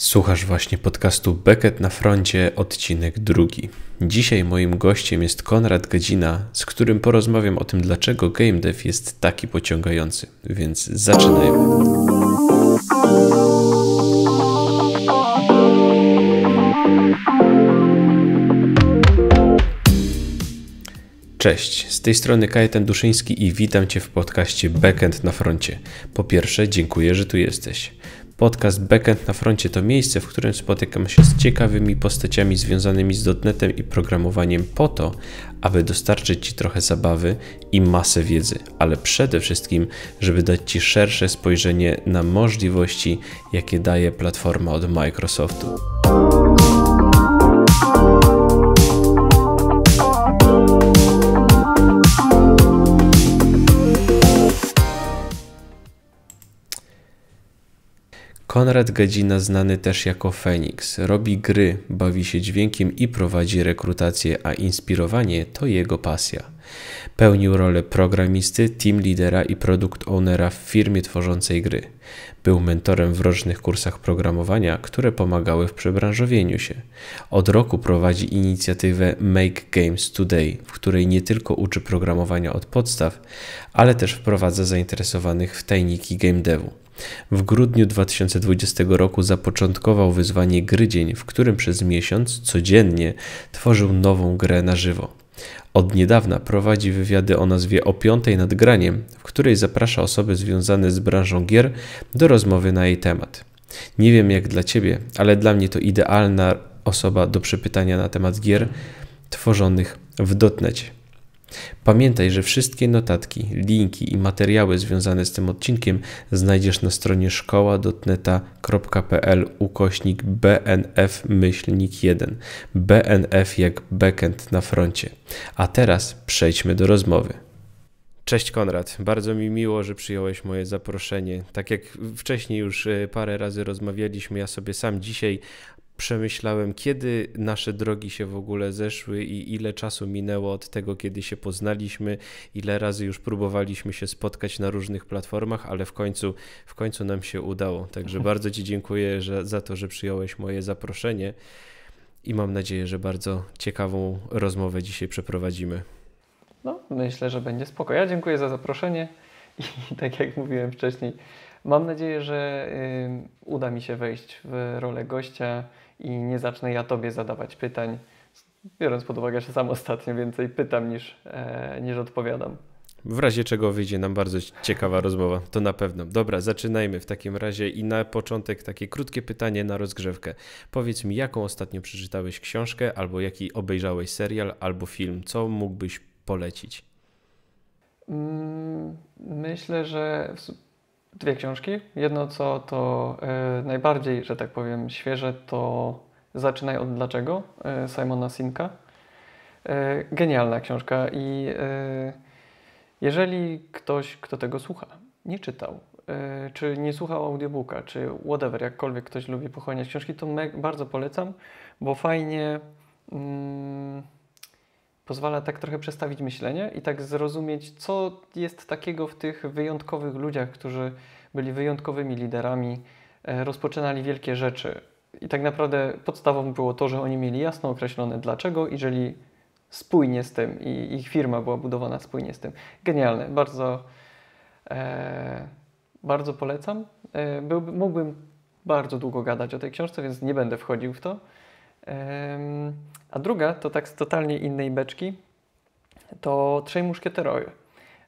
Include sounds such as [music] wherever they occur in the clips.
Słuchasz właśnie podcastu Beckett na froncie, odcinek drugi. Dzisiaj moim gościem jest Konrad Gadzina, z którym porozmawiam o tym, dlaczego game dev jest taki pociągający. Więc zaczynajmy. Cześć, z tej strony Kajetan Duszyński i witam Cię w podcaście Backend na froncie. Po pierwsze, dziękuję, że tu jesteś. Podcast Backend na froncie to miejsce, w którym spotykam się z ciekawymi postaciami związanymi z dotnetem i programowaniem po to, aby dostarczyć Ci trochę zabawy i masę wiedzy, ale przede wszystkim, żeby dać Ci szersze spojrzenie na możliwości, jakie daje platforma od Microsoftu. Konrad Gadzina, znany też jako Phoenix robi gry, bawi się dźwiękiem i prowadzi rekrutację, a inspirowanie to jego pasja. Pełnił rolę programisty, team lidera i produkt ownera w firmie tworzącej gry. Był mentorem w rocznych kursach programowania, które pomagały w przebranżowieniu się. Od roku prowadzi inicjatywę Make Games Today, w której nie tylko uczy programowania od podstaw, ale też wprowadza zainteresowanych w tajniki game devu. W grudniu 2020 roku zapoczątkował wyzwanie Grydzień, w którym przez miesiąc codziennie tworzył nową grę na żywo. Od niedawna prowadzi wywiady o nazwie O Piątej nad Graniem, w której zaprasza osoby związane z branżą gier do rozmowy na jej temat. Nie wiem jak dla Ciebie, ale dla mnie to idealna osoba do przepytania na temat gier tworzonych w dotnecie. Pamiętaj, że wszystkie notatki, linki i materiały związane z tym odcinkiem znajdziesz na stronie szkoła.neta.pl ukośnik bnf myślnik 1. BNF jak backend na froncie. A teraz przejdźmy do rozmowy. Cześć Konrad, bardzo mi miło, że przyjąłeś moje zaproszenie. Tak jak wcześniej już e, parę razy rozmawialiśmy, ja sobie sam dzisiaj przemyślałem, kiedy nasze drogi się w ogóle zeszły i ile czasu minęło od tego, kiedy się poznaliśmy, ile razy już próbowaliśmy się spotkać na różnych platformach, ale w końcu, w końcu nam się udało. Także [laughs] bardzo Ci dziękuję że, za to, że przyjąłeś moje zaproszenie i mam nadzieję, że bardzo ciekawą rozmowę dzisiaj przeprowadzimy. No, myślę, że będzie spoko. Ja dziękuję za zaproszenie. I tak jak mówiłem wcześniej, mam nadzieję, że uda mi się wejść w rolę gościa i nie zacznę ja Tobie zadawać pytań, biorąc pod uwagę, że sam ostatnio więcej pytam niż, e, niż odpowiadam. W razie czego wyjdzie nam bardzo ciekawa rozmowa, to na pewno. Dobra, zaczynajmy w takim razie i na początek takie krótkie pytanie na rozgrzewkę. Powiedz mi, jaką ostatnio przeczytałeś książkę, albo jaki obejrzałeś serial, albo film? Co mógłbyś polecić? Mm, myślę, że dwie książki. Jedno, co to e, najbardziej, że tak powiem, świeże, to Zaczynaj od dlaczego e, Simona Sinka. E, genialna książka i jeżeli ktoś, kto tego słucha, nie czytał, czy nie słuchał audiobooka, czy whatever, jakkolwiek ktoś lubi pochłaniać książki, to bardzo polecam, bo fajnie... Mm, pozwala tak trochę przestawić myślenie i tak zrozumieć, co jest takiego w tych wyjątkowych ludziach, którzy byli wyjątkowymi liderami, e, rozpoczynali wielkie rzeczy. I tak naprawdę podstawą było to, że oni mieli jasno określone dlaczego i żyli spójnie z tym i ich firma była budowana spójnie z tym. Genialne, bardzo, e, bardzo polecam. E, byłby, mógłbym bardzo długo gadać o tej książce, więc nie będę wchodził w to. A druga, to tak z totalnie innej beczki, to Trzej Muszkieterowie.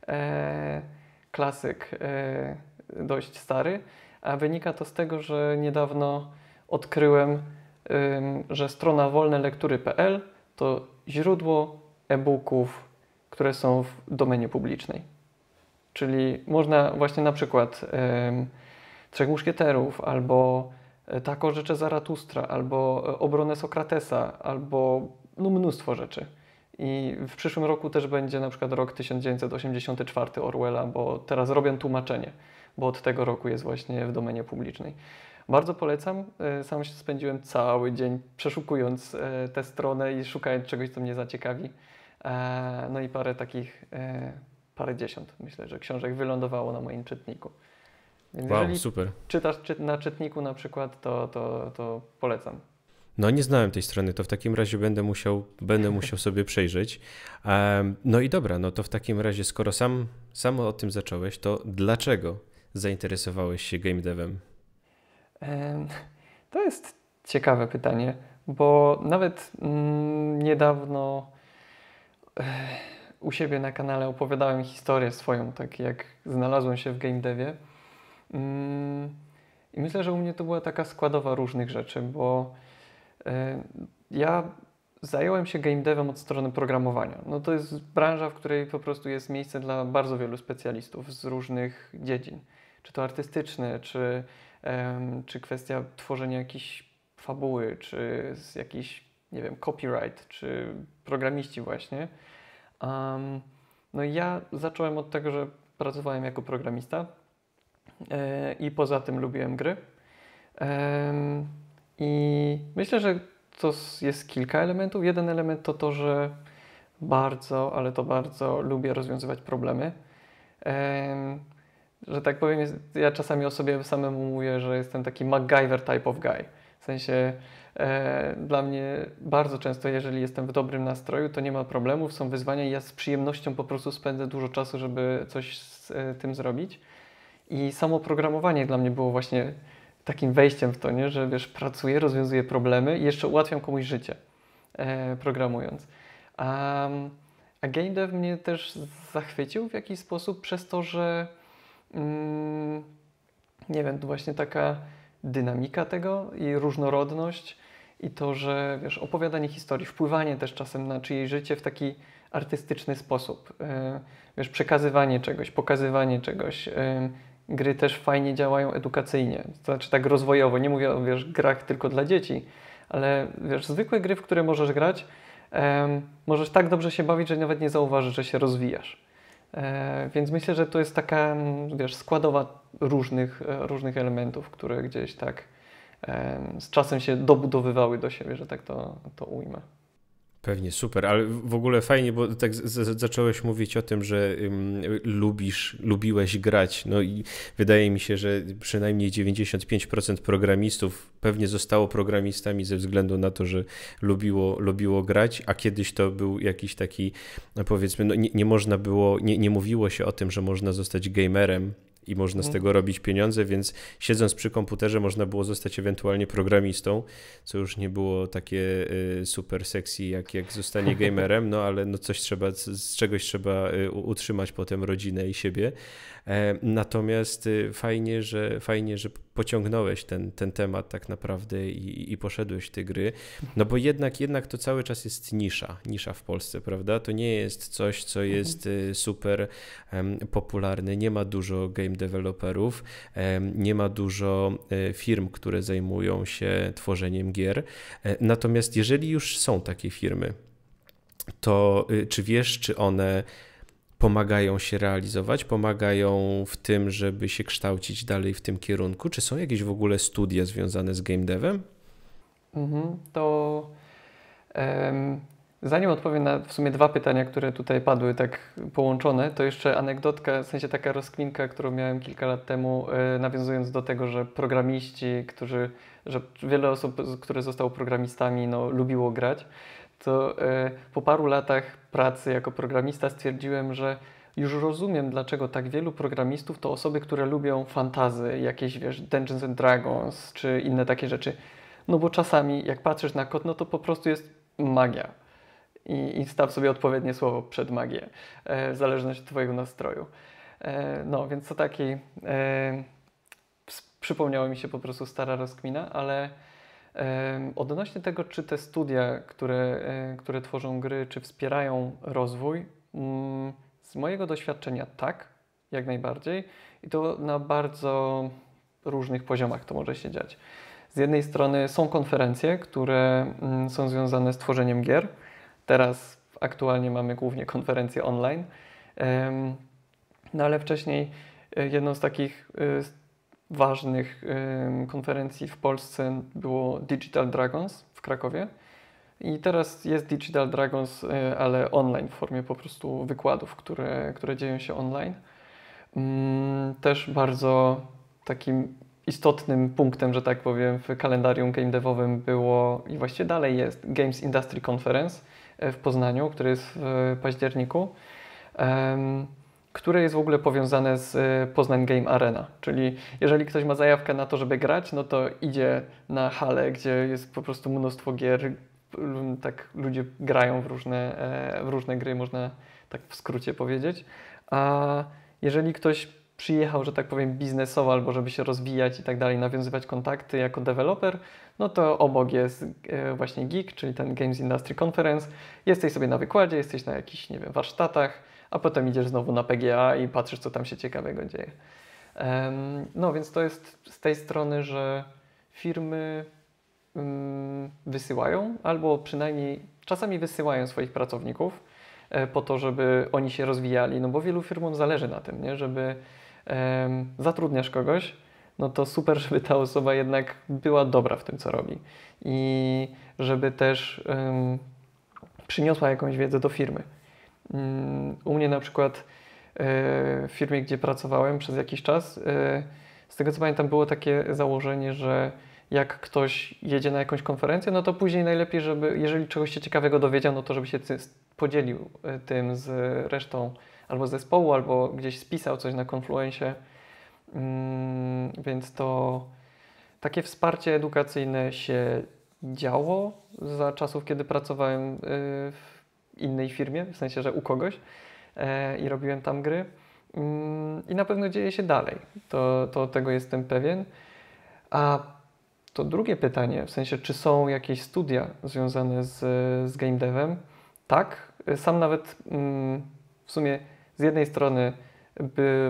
E, klasyk e, dość stary, a wynika to z tego, że niedawno odkryłem, że strona wolnelektury.pl to źródło e-booków, które są w domenie publicznej. Czyli można właśnie na przykład Trzech Muszkieterów albo E, taką rzeczę Zaratustra, albo e, obronę Sokratesa, albo no, mnóstwo rzeczy. I w przyszłym roku też będzie na przykład rok 1984 Orwella, bo teraz robię tłumaczenie, bo od tego roku jest właśnie w domenie publicznej. Bardzo polecam. E, sam się spędziłem cały dzień przeszukując tę stronę i szukając czegoś, co mnie zaciekawi. No i parę takich, parę dziesiąt myślę, że książek wylądowało na moim czytniku wow, super. czytasz na czytniku na przykład, to, to, to polecam. No nie znałem tej strony, to w takim razie będę musiał, będę musiał [laughs] sobie przejrzeć. Um, no i dobra, no to w takim razie, skoro sam, sam o tym zacząłeś, to dlaczego zainteresowałeś się game devem? To jest ciekawe pytanie, bo nawet mm, niedawno eh, u siebie na kanale opowiadałem historię swoją, tak jak znalazłem się w game devie. Mm, I myślę, że u mnie to była taka składowa różnych rzeczy, bo e, ja zająłem się game devem od strony programowania. No to jest branża, w której po prostu jest miejsce dla bardzo wielu specjalistów z różnych dziedzin. Czy to artystyczne, czy, czy kwestia tworzenia jakiejś fabuły, czy z jakiś, nie wiem, copyright, czy programiści właśnie. Um, no ja zacząłem od tego, że pracowałem jako programista, E, i poza tym lubiłem gry. I myślę, że to jest kilka elementów. Jeden element to to, że bardzo, ale to bardzo lubię rozwiązywać problemy. Że tak powiem, ja czasami o sobie samemu mówię, że jestem taki MacGyver type of guy. W sensie e, dla mnie bardzo często, jeżeli jestem w dobrym nastroju, to nie ma problemów, są wyzwania i ja z przyjemnością po prostu spędzę dużo czasu, żeby coś z e, tym zrobić. I samo programowanie dla mnie było właśnie takim wejściem w to, nie? że wiesz, pracuję, rozwiązuję problemy i jeszcze ułatwiam komuś życie e, programując. A, a game dev mnie też zachwycił w jakiś sposób przez to, że mm, nie wiem, właśnie taka dynamika tego i różnorodność i to, że wiesz, opowiadanie historii, wpływanie też czasem na czyjeś życie w taki artystyczny sposób, e, wiesz, przekazywanie czegoś, pokazywanie czegoś, e, gry też fajnie działają edukacyjnie, to znaczy tak rozwojowo. Nie mówię o wiesz, grach tylko dla dzieci, ale wiesz, zwykłe gry, w które możesz grać, e, możesz tak dobrze się bawić, że nawet nie zauważysz, że się rozwijasz. E, więc myślę, że to jest taka wiesz, składowa różnych, e, różnych elementów, które gdzieś tak e, z czasem się dobudowywały do siebie, że tak to, to ujmę. Pewnie super, ale w ogóle fajnie, bo tak zacząłeś mówić o tym, że lubisz, lubiłeś grać. No i wydaje mi się, że przynajmniej 95% programistów pewnie zostało programistami ze względu na to, że lubiło, lubiło grać, a kiedyś to był jakiś taki, no powiedzmy, no nie, nie można było, nie, nie mówiło się o tym, że można zostać gamerem i można z mhm. tego robić pieniądze, więc siedząc przy komputerze można było zostać ewentualnie programistą, co już nie było takie y, super sexy jak, jak zostanie [laughs] gamerem, no ale no coś trzeba, z czegoś trzeba y, utrzymać potem rodzinę i siebie. E, natomiast y, fajnie, że fajnie, że pociągnąłeś ten, ten temat tak naprawdę i, i poszedłeś te gry. No bo jednak, jednak to cały czas jest nisza, nisza w Polsce, prawda? To nie jest coś, co mhm. jest y, super um, popularne, nie ma dużo game developerów, um, nie ma dużo e, firm, które zajmują się tworzeniem gier. E, natomiast jeżeli już są takie firmy, to y, czy wiesz, czy one pomagają się realizować, pomagają w tym, żeby się kształcić dalej w tym kierunku? Czy są jakieś w ogóle studia związane z game devem? Mhm, to um, zanim odpowiem na w sumie dwa pytania, które tutaj padły tak połączone, to jeszcze anegdotka, w sensie taka rozkminka, którą miałem kilka lat temu, e, nawiązując do tego, że programiści, którzy, że wiele osób, które zostało programistami, no, lubiło grać to e, po paru latach pracy jako programista stwierdziłem, że już rozumiem, dlaczego tak wielu programistów to osoby, które lubią fantazy, jakieś wiesz, Dungeons and Dragons czy inne takie rzeczy. No bo czasami, jak patrzysz na kod, no to po prostu jest magia. I, i staw sobie odpowiednie słowo przed magię, e, w zależności od Twojego nastroju. E, no więc to taki. E, przypomniało mi się po prostu stara rozkmina, ale. Odnośnie tego, czy te studia, które, e, które tworzą gry, czy wspierają rozwój, mm, z mojego doświadczenia tak, jak najbardziej. I to na bardzo różnych poziomach to może się dziać. Z jednej strony są konferencje, które mm, są związane z tworzeniem gier. Teraz aktualnie mamy głównie konferencje online. No ale wcześniej e, jedną z takich e, ważnych konferencji w Polsce było Digital Dragons w Krakowie. I teraz jest Digital Dragons, y, ale online, w formie po prostu wykładów, które, które dzieją się online. Mm, też bardzo takim istotnym punktem, że tak powiem, w kalendarium game devowym było i właściwie dalej jest Games Industry Conference y, w Poznaniu, który jest w październiku które jest w ogóle powiązane z y, Poznań Game Arena. Czyli jeżeli ktoś ma zajawkę na to, żeby grać, no to idzie na halę, gdzie jest po prostu mnóstwo gier, tak ludzie grają w różne, e, w różne gry, można tak w skrócie powiedzieć. A jeżeli ktoś przyjechał, że tak powiem, biznesowo albo żeby się rozwijać i tak dalej, nawiązywać kontakty jako deweloper, no to obok jest e, właśnie GIG, czyli ten Games Industry Conference. Jesteś sobie na wykładzie, jesteś na jakichś, nie wiem, warsztatach, a potem idziesz znowu na PGA i patrzysz, co tam się ciekawego dzieje. No więc to jest z tej strony, że firmy mm, wysyłają, albo przynajmniej czasami wysyłają swoich pracowników e, po to, żeby oni się rozwijali, no bo wielu firmom zależy na tym, nie? żeby zatrudniasz kogoś, no to super, żeby ta osoba jednak była dobra w tym, co robi i żeby też przyniosła jakąś wiedzę do firmy. Mm, u mnie na przykład e, w firmie, gdzie pracowałem przez jakiś czas, e, z tego co pamiętam, było takie założenie, że jak ktoś jedzie na jakąś konferencję, no to później najlepiej, żeby jeżeli czegoś się ciekawego dowiedział, no to żeby się podzielił e, tym z resztą albo zespołu, albo gdzieś spisał coś na konfluencie. Mm, więc to takie wsparcie edukacyjne się działo za czasów, kiedy pracowałem w innej firmie, w sensie, że u kogoś e, i robiłem tam gry. Mm, I na pewno dzieje się dalej. To, to tego jestem pewien. A to drugie pytanie, w sensie, czy są jakieś studia związane z, z game devem? Tak. Sam nawet mm, w sumie z jednej strony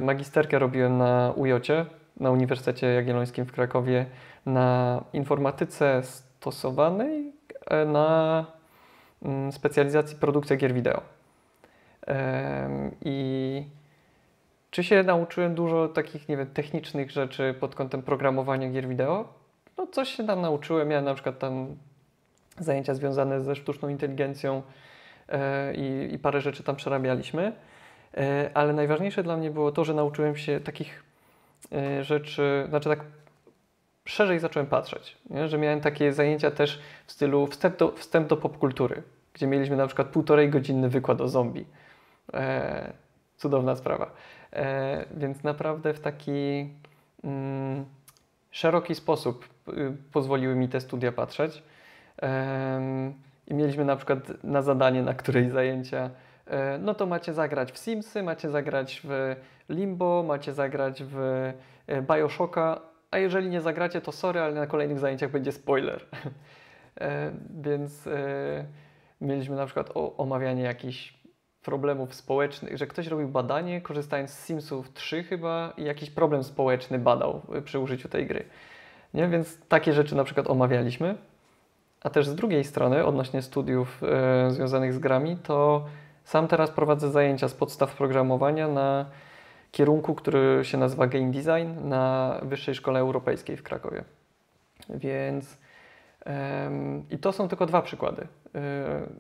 magisterkę robiłem na UJOcie, na Uniwersytecie Jagiellońskim w Krakowie, na informatyce stosowanej, e, na Mm, specjalizacji produkcja gier wideo. I czy się nauczyłem dużo takich, nie wiem, technicznych rzeczy pod kątem programowania gier wideo? No coś się tam nauczyłem. Miałem na przykład tam zajęcia związane ze sztuczną inteligencją e, i, i parę rzeczy tam przerabialiśmy. E, ale najważniejsze dla mnie było to, że nauczyłem się takich e, rzeczy, znaczy tak szerzej zacząłem patrzeć, nie? że miałem takie zajęcia też w stylu wstęp do, wstęp do popkultury, gdzie mieliśmy na przykład półtorej godzinny wykład o zombie. E, cudowna sprawa. E, więc naprawdę w taki mm, szeroki sposób y, pozwoliły mi te studia patrzeć. E, I mieliśmy na przykład na zadanie, na której zajęcia e, no to macie zagrać w Simsy, macie zagrać w Limbo, macie zagrać w e, Bioshocka, a jeżeli nie zagracie, to sorry, ale na kolejnych zajęciach będzie spoiler. [laughs] E, więc e, mieliśmy na przykład o, omawianie jakichś problemów społecznych, że ktoś robił badanie, korzystając z Simsów 3 chyba, i jakiś problem społeczny badał e, przy użyciu tej gry. Nie? Więc takie rzeczy na przykład omawialiśmy. A też z drugiej strony, odnośnie studiów e, związanych z grami, to sam teraz prowadzę zajęcia z podstaw programowania na kierunku, który się nazywa Game Design na Wyższej Szkole Europejskiej w Krakowie. Więc i to są tylko dwa przykłady, yy,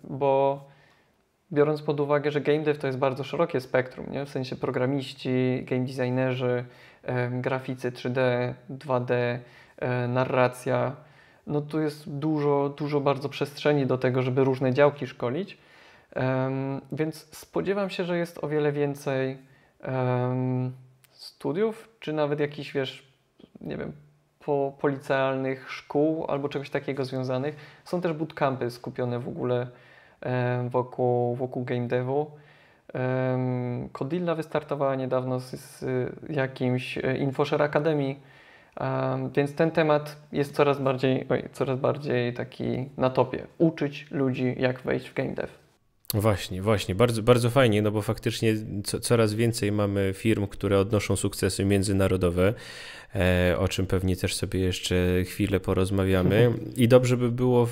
bo biorąc pod uwagę, że game dev to jest bardzo szerokie spektrum, nie? w sensie programiści, game designerzy, graficy 3D, 2D, yy, narracja, no tu jest dużo, dużo bardzo przestrzeni do tego, żeby różne działki szkolić. więc spodziewam się, że jest o wiele więcej um, studiów, czy nawet jakichś, wiesz, nie wiem, po, policealnych szkół albo czegoś takiego związanych. Są też bootcampy skupione w ogóle um, wokół, wokół game devu. Um, Kodilla wystartowała niedawno z, z jakimś e, InfoShare Academy, um, więc ten temat jest coraz bardziej, oj, coraz bardziej taki na topie. Uczyć ludzi, jak wejść w game dev. Właśnie, właśnie, bardzo, bardzo fajnie, no bo faktycznie co, coraz więcej mamy firm, które odnoszą sukcesy międzynarodowe, e, o czym pewnie też sobie jeszcze chwilę porozmawiamy. Mhm. I dobrze by było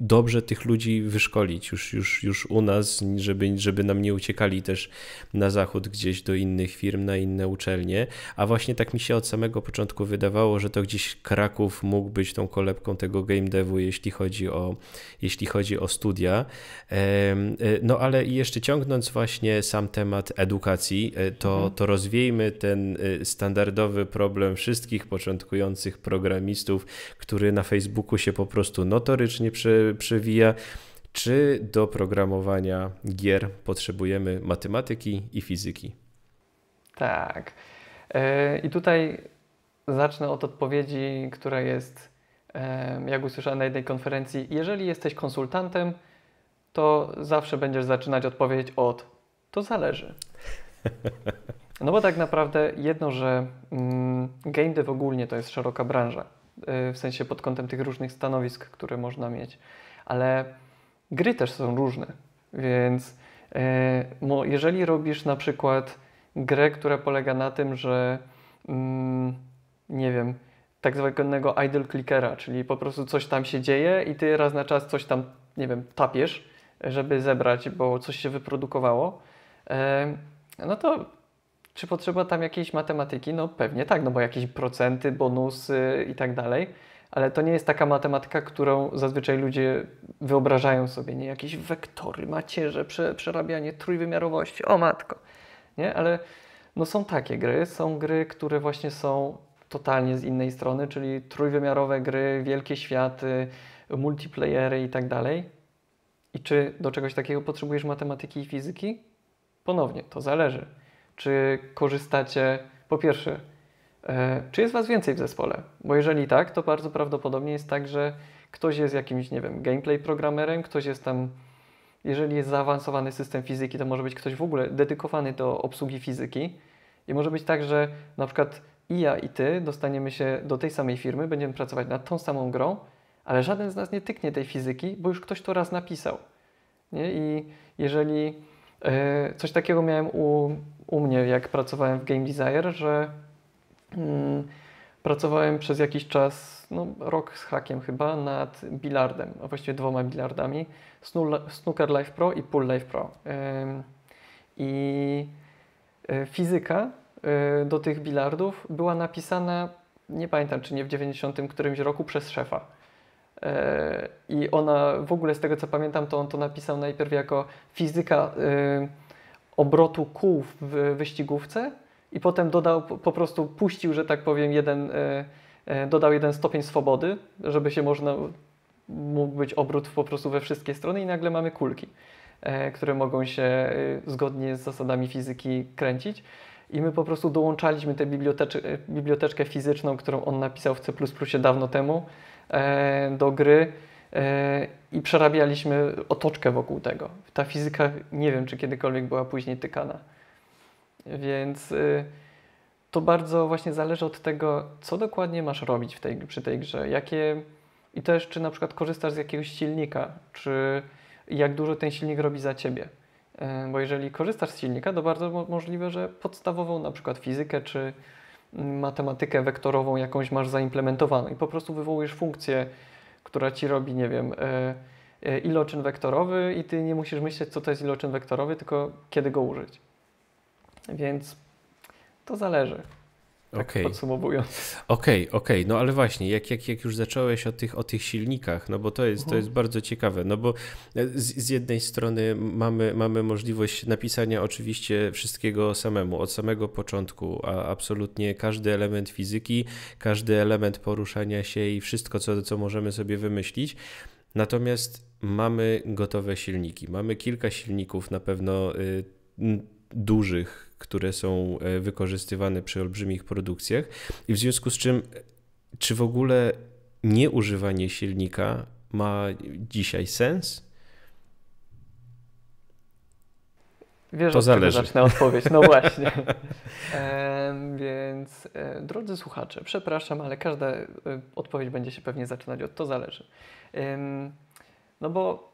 dobrze tych ludzi wyszkolić już, już, już u nas, żeby, żeby nam nie uciekali też na zachód gdzieś do innych firm, na inne uczelnie. A właśnie tak mi się od samego początku wydawało, że to gdzieś Kraków mógł być tą kolebką tego game devu, jeśli chodzi o, jeśli chodzi o studia. E, no ale jeszcze ciągnąc właśnie sam temat edukacji, e, to, mhm. to rozwiejmy ten e, standardowy problem wszystkich początkujących programistów, który na Facebooku się po prostu notorycznie przy przewija. Czy do programowania gier potrzebujemy matematyki i fizyki? Tak. E, I tutaj zacznę od odpowiedzi, która jest, e, jak usłyszałem na jednej konferencji, jeżeli jesteś konsultantem, to zawsze będziesz zaczynać odpowiedź od to zależy. [laughs] No bo tak naprawdę jedno, że mm, game dev ogólnie to jest szeroka branża. Y, w sensie pod kątem tych różnych stanowisk, które można mieć. Ale gry też są różne, więc y, jeżeli robisz na przykład grę, która polega na tym, że mm, nie wiem, tak zwanego idle clickera, czyli po prostu coś tam się dzieje i ty raz na czas coś tam, nie wiem, tapiesz, żeby zebrać, bo coś się wyprodukowało, y, no to czy potrzeba tam jakiejś matematyki? No pewnie tak, no bo jakieś procenty, bonusy i tak dalej. Ale to nie jest taka matematyka, którą zazwyczaj ludzie wyobrażają sobie, nie? Jakieś wektory, macierze, prze, przerabianie trójwymiarowości, o matko, nie? Ale no są takie gry, są gry, które właśnie są totalnie z innej strony, czyli trójwymiarowe gry, wielkie światy, multiplayery i tak dalej. I czy do czegoś takiego potrzebujesz matematyki i fizyki? Ponownie, to zależy. Czy korzystacie, po pierwsze, e, czy jest Was więcej w zespole? Bo jeżeli tak, to bardzo prawdopodobnie jest tak, że ktoś jest jakimś, nie wiem, gameplay programerem, ktoś jest tam, jeżeli jest zaawansowany system fizyki, to może być ktoś w ogóle dedykowany do obsługi fizyki. I może być tak, że na przykład i ja, i ty dostaniemy się do tej samej firmy, będziemy pracować nad tą samą grą, ale żaden z nas nie tyknie tej fizyki, bo już ktoś to raz napisał. Nie? I jeżeli E, coś takiego miałem u, u mnie, jak pracowałem w Game Desire, że mm, pracowałem przez jakiś czas, no, rok z hakiem chyba, nad bilardem, a właściwie dwoma bilardami, Snooker Life Pro i Pool Life Pro. I e, fizyka e, do tych bilardów była napisana, nie pamiętam czy nie w 90 którymś roku, przez szefa E, I ona w ogóle, z tego co pamiętam, to on to napisał najpierw jako fizyka y, obrotu kół w wyścigówce i potem dodał, po prostu puścił, że tak powiem, jeden, y, y, dodał jeden stopień swobody, żeby się można, mógł być obrót po prostu we wszystkie strony i nagle mamy kulki, e, które mogą się zgodnie z zasadami fizyki kręcić. I my po prostu dołączaliśmy tę biblioteczkę fizyczną, którą on napisał w C dawno temu, E, do gry e, i przerabialiśmy otoczkę wokół tego. Ta fizyka nie wiem, czy kiedykolwiek była później tykana. Więc y, to bardzo właśnie zależy od tego, co dokładnie masz robić tej, przy tej grze. Jakie, I też, czy na przykład korzystasz z jakiegoś silnika, czy jak dużo ten silnik robi za ciebie. E, bo jeżeli korzystasz z silnika, to bardzo możliwe, że podstawową na przykład fizykę, czy matematykę wektorową jakąś masz zaimplementowaną i po prostu wywołujesz funkcję, która ci robi, nie wiem, e, e, iloczyn wektorowy i ty nie musisz myśleć, co to jest iloczyn wektorowy, tylko kiedy go użyć. Więc to zależy. Tak okay. podsumowując. Okej, okay, okej, okay. no ale właśnie, jak, jak, jak już zacząłeś o tych, o tych silnikach, no bo to jest, to mhm. jest bardzo ciekawe, no bo e, z, z jednej strony mamy, mamy możliwość napisania oczywiście wszystkiego samemu, od samego początku, a absolutnie każdy element fizyki, każdy element poruszania się i wszystko, co, co możemy sobie wymyślić, natomiast mamy gotowe silniki, mamy kilka silników na pewno... Y, dużych, które są e, wykorzystywane przy olbrzymich produkcjach. I w związku z czym, e, czy w ogóle nieużywanie silnika ma dzisiaj sens? Wiesz, to zależy. Zacznę odpowiedź. No [laughs] właśnie. e, więc e, drodzy słuchacze, przepraszam, ale każda e, odpowiedź będzie się pewnie zaczynać od to zależy. no bo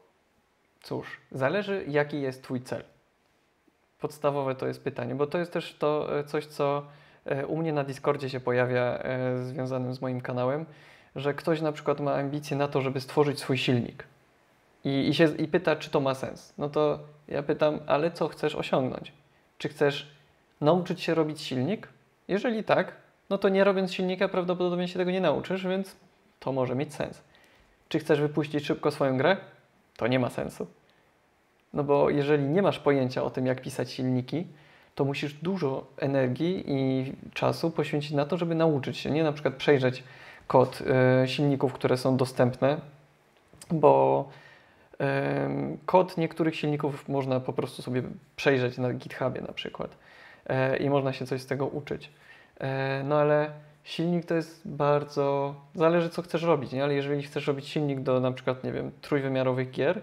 cóż, zależy jaki jest Twój cel podstawowe to jest pytanie, bo to jest też to e, coś, co e, u mnie na Discordzie się pojawia e, związanym z moim kanałem, że ktoś na przykład ma ambicje na to, żeby stworzyć swój silnik i, i, się, i pyta, czy to ma sens. No to ja pytam, ale co chcesz osiągnąć? Czy chcesz nauczyć się robić silnik? Jeżeli tak, no to nie robiąc silnika prawdopodobnie się tego nie nauczysz, więc to może mieć sens. Czy chcesz wypuścić szybko swoją grę? To nie ma sensu. No bo jeżeli nie masz pojęcia o tym, jak pisać silniki, to musisz dużo energii i czasu poświęcić na to, żeby nauczyć się, nie na przykład przejrzeć kod y, silników, które są dostępne, bo y, kod niektórych silników można po prostu sobie przejrzeć na GitHubie na przykład y, i można się coś z tego uczyć. E, no ale silnik to jest bardzo, zależy co chcesz robić, nie? ale jeżeli chcesz robić silnik do na przykład, nie wiem, trójwymiarowych gier,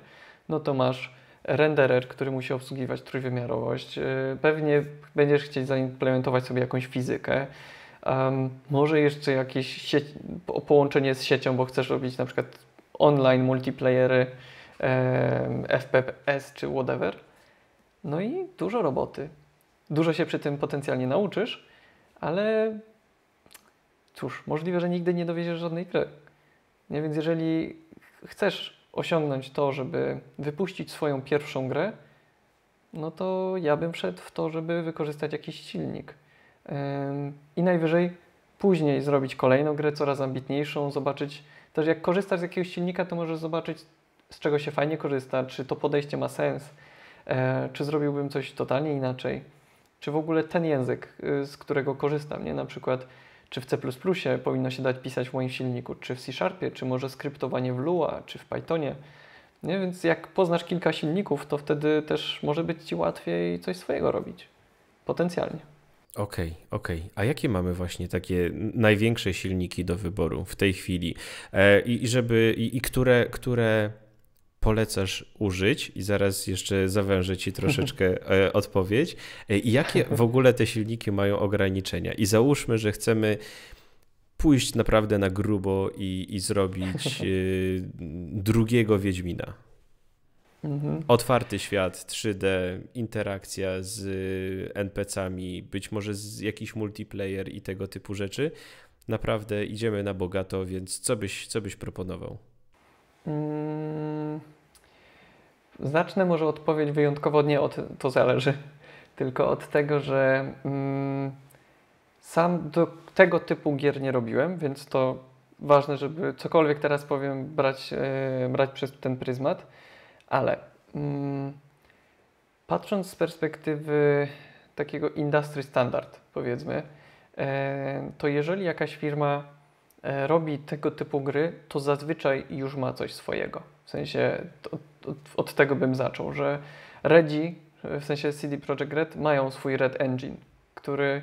no to masz renderer, który musi obsługiwać trójwymiarowość. Y, pewnie będziesz chcieć zaimplementować sobie jakąś fizykę. Um, może jeszcze jakieś sieć, połączenie z siecią, bo chcesz robić na przykład online multiplayery um, FPS czy whatever. No i dużo roboty. Dużo się przy tym potencjalnie nauczysz, ale cóż, możliwe, że nigdy nie dowiedziesz żadnej gry. Nie, więc jeżeli chcesz osiągnąć to, żeby wypuścić swoją pierwszą grę, no to ja bym wszedł w to, żeby wykorzystać jakiś silnik. I najwyżej później zrobić kolejną grę, coraz ambitniejszą, zobaczyć też jak korzystasz z jakiegoś silnika, to możesz zobaczyć z czego się fajnie korzysta, czy to podejście ma sens, e, czy zrobiłbym coś totalnie inaczej, czy w ogóle ten język, y, z którego korzystam, nie? Na przykład czy w C++ powinno się dać pisać w moim silniku, czy w C Sharpie, czy może skryptowanie w Lua, czy w Pythonie. Nie? Więc jak poznasz kilka silników, to wtedy też może być Ci łatwiej coś swojego robić. Potencjalnie. Okej, okay, okej. Okay. A jakie mamy właśnie takie największe silniki do wyboru w tej chwili? E, I żeby i, i które, które polecasz użyć i zaraz jeszcze zawężę ci troszeczkę [laughs] e, odpowiedź. E, jakie w ogóle te silniki mają ograniczenia? I załóżmy, że chcemy pójść naprawdę na grubo i, i zrobić e, drugiego Wiedźmina. Mhm. Otwarty świat, 3D, interakcja z NPC-ami, być może z jakiś multiplayer i tego typu rzeczy. Naprawdę idziemy na bogato, więc co byś, co byś proponował? Znaczna mm, Zacznę może odpowiedź wyjątkowo nie od to zależy, [laughs] tylko od tego, że mm, sam do tego typu gier nie robiłem, więc to ważne, żeby cokolwiek teraz powiem, brać, e, brać przez ten pryzmat, ale mm, patrząc z perspektywy takiego industry standard, powiedzmy, e, to jeżeli jakaś firma E, robi tego typu gry, to zazwyczaj już ma coś swojego. W sensie od, od, od tego bym zaczął, że Redzi, e, w sensie CD Projekt Red, mają swój Red Engine, który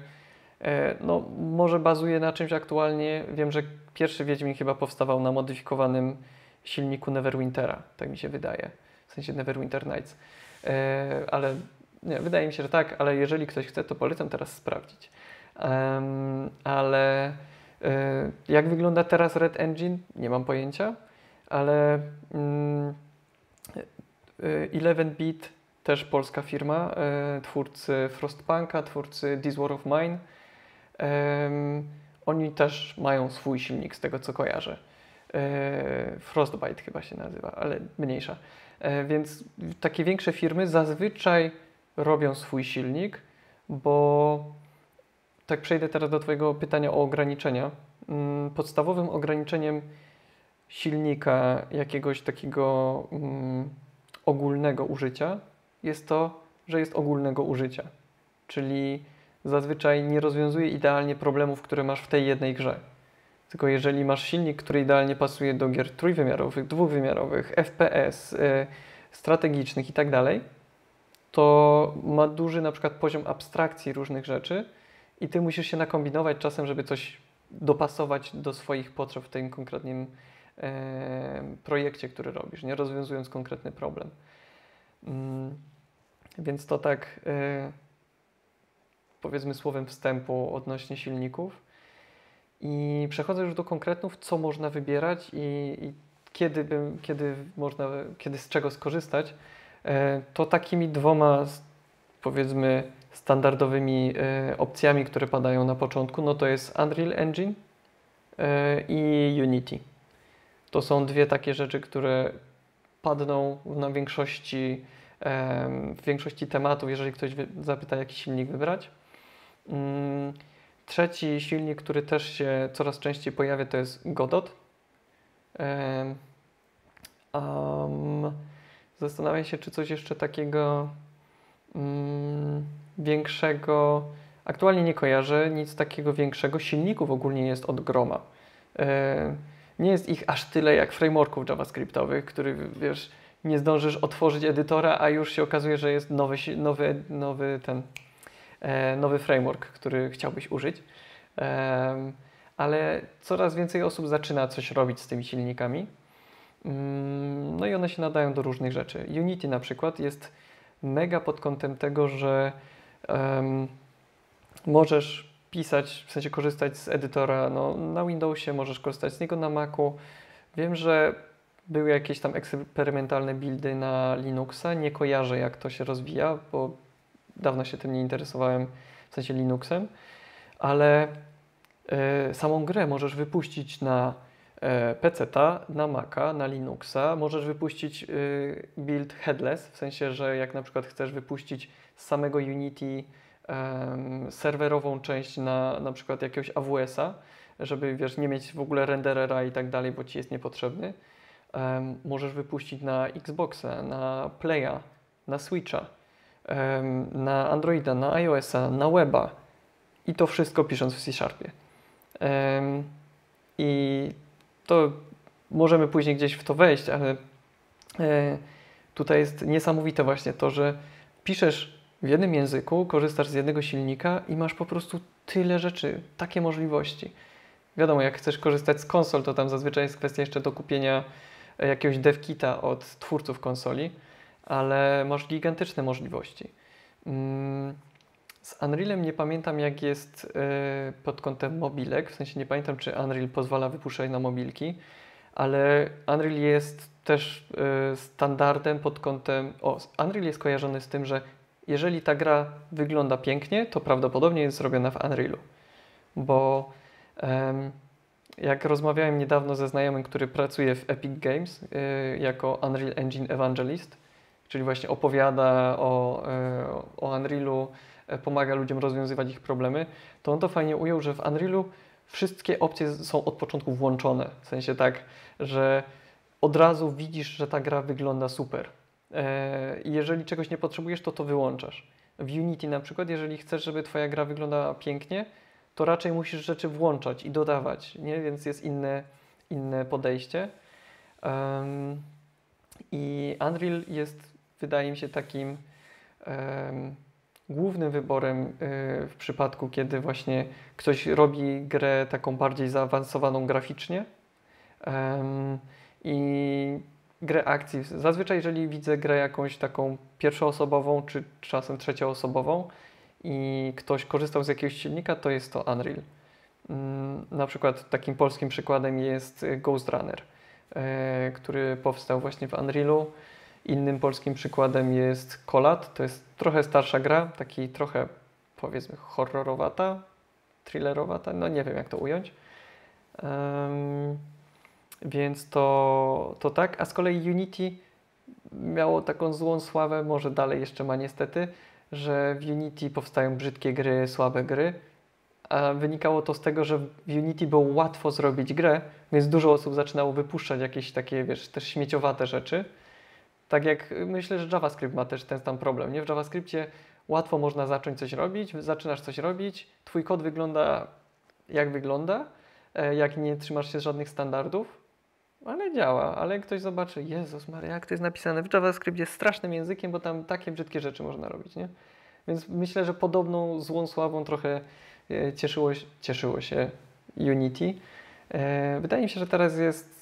e, no, może bazuje na czymś aktualnie. Wiem, że pierwszy Wiedźmin chyba powstawał na modyfikowanym silniku Neverwintera, tak mi się wydaje. W sensie Neverwinter Nights. Ale nie, wydaje mi się, że tak, ale jeżeli ktoś chce, to polecam teraz sprawdzić. Um, ale E, jak wygląda teraz Red Engine? Nie mam pojęcia, ale mm, e, Eleven 11-bit, też polska firma, e, twórcy Frostpunka, twórcy This War of Mine. Oni też mają swój silnik, z tego co kojarzę. Frostbite chyba się nazywa, ale mniejsza. Więc takie większe firmy zazwyczaj robią swój silnik, bo tak przejdę teraz do Twojego pytania o ograniczenia. Mm, podstawowym ograniczeniem silnika jakiegoś takiego mm, ogólnego użycia jest to, że jest ogólnego użycia. Czyli zazwyczaj nie rozwiązuje idealnie problemów, które masz w tej jednej grze. Tylko jeżeli masz silnik, który idealnie pasuje do gier trójwymiarowych, dwuwymiarowych, FPS, y, strategicznych itd., tak to ma duży na przykład poziom abstrakcji różnych rzeczy, i ty musisz się nakombinować czasem, żeby coś dopasować do swoich potrzeb w tym konkretnym e, projekcie, który robisz, nie rozwiązując konkretny problem. Mm, więc to tak e, powiedzmy słowem wstępu odnośnie silników. I przechodzę już do konkretów, co można wybierać i, i kiedy, by, kiedy można, kiedy z czego skorzystać. E, to takimi dwoma, powiedzmy, standardowymi y, opcjami, które padają na początku, no to jest Unreal Engine y, i Unity. To są dwie takie rzeczy, które padną na większości, w większości tematów, jeżeli ktoś zapyta, jaki silnik wybrać. Mm, trzeci silnik, który też się coraz częściej pojawia, to jest Godot. Um, zastanawiam się, czy coś jeszcze takiego Mm, większego, aktualnie nie kojarzę nic takiego większego. Silników ogólnie jest od groma. E, nie jest ich aż tyle jak frameworków javascriptowych, który wiesz, nie zdążysz otworzyć edytora, a już się okazuje, że jest nowy, nowy, nowy ten e, nowy framework, który chciałbyś użyć. Ale coraz więcej osób zaczyna coś robić z tymi silnikami. Mm, no i one się nadają do różnych rzeczy. Unity na przykład jest mega pod kątem tego, że um, możesz pisać, w sensie korzystać z edytora no, na Windowsie, możesz korzystać z niego na Macu. Wiem, że były jakieś tam eksperymentalne buildy na Linuxa. Nie kojarzę, jak to się rozwija, bo dawno się tym nie interesowałem, w sensie Linuxem, ale y, samą grę możesz wypuścić na E, PC-ta, na Maca, na Linuxa. Możesz wypuścić y, build headless, w sensie, że jak na przykład chcesz wypuścić z samego Unity serwerową część na na przykład jakiegoś AWS-a, żeby wiesz, nie mieć w ogóle renderera i tak dalej, bo ci jest niepotrzebny. Możesz wypuścić na Xboxa, na Playa, na Switcha, na Androida, na iOS-a, na weba i to wszystko pisząc w C-Sharpie. I to możemy później gdzieś w to wejść, ale e, tutaj jest niesamowite właśnie to, że piszesz w jednym języku, korzystasz z jednego silnika i masz po prostu tyle rzeczy, takie możliwości. Wiadomo, jak chcesz korzystać z konsol, to tam zazwyczaj jest kwestia jeszcze do kupienia jakiegoś devkita od twórców konsoli, ale masz gigantyczne możliwości. Mm, z Unrealem nie pamiętam jak jest e, pod kątem mobilek, w sensie nie pamiętam czy Unreal pozwala wypuszczać na mobilki, ale Unreal jest też e, standardem pod kątem... O, Unreal jest kojarzony z tym, że jeżeli ta gra wygląda pięknie, to prawdopodobnie jest zrobiona w Unrealu, bo jak rozmawiałem niedawno ze znajomym, który pracuje w Epic Games e, jako Unreal Engine Evangelist, czyli właśnie opowiada o, o Unrealu, pomaga ludziom rozwiązywać ich problemy, to on to fajnie ujął, że w Unrealu wszystkie opcje są od początku włączone. W sensie tak, że od razu widzisz, że ta gra wygląda super. E, jeżeli czegoś nie potrzebujesz, to to wyłączasz. W Unity na przykład, jeżeli chcesz, żeby Twoja gra wyglądała pięknie, to raczej musisz rzeczy włączać i dodawać, nie? więc jest inne, inne podejście. Um, I Unreal jest, wydaje mi się, takim um, głównym wyborem y, w przypadku, kiedy właśnie ktoś robi grę taką bardziej zaawansowaną graficznie i grę akcji. Zazwyczaj, jeżeli widzę grę jakąś taką pierwszoosobową, czy czasem trzecioosobową i ktoś korzystał z jakiegoś silnika, to jest to Unreal. Mm, na przykład takim polskim przykładem jest Ghost Runner, e, który powstał właśnie w Unrealu. Innym polskim przykładem jest Kolat. To jest trochę starsza gra, taki trochę powiedzmy horrorowata, thrillerowata, no nie wiem jak to ująć. Um, więc to, to tak, a z kolei Unity miało taką złą sławę, może dalej jeszcze ma niestety, że w Unity powstają brzydkie gry, słabe gry. A wynikało to z tego, że w Unity było łatwo zrobić grę, więc dużo osób zaczynało wypuszczać jakieś takie, wiesz, też śmieciowate rzeczy. Tak jak y, myślę, że JavaScript ma też ten sam problem. Nie? W JavaScriptie łatwo można zacząć coś robić, zaczynasz coś robić, twój kod wygląda jak wygląda, e, jak nie trzymasz się żadnych standardów, ale działa, ale ktoś zobaczy, Jezus Maria, jak to jest napisane w JavaScript, jest strasznym językiem, bo tam takie brzydkie rzeczy można robić, nie? Więc myślę, że podobną złą sławą trochę e, cieszyło, cieszyło się Unity. E, wydaje mi się, że teraz jest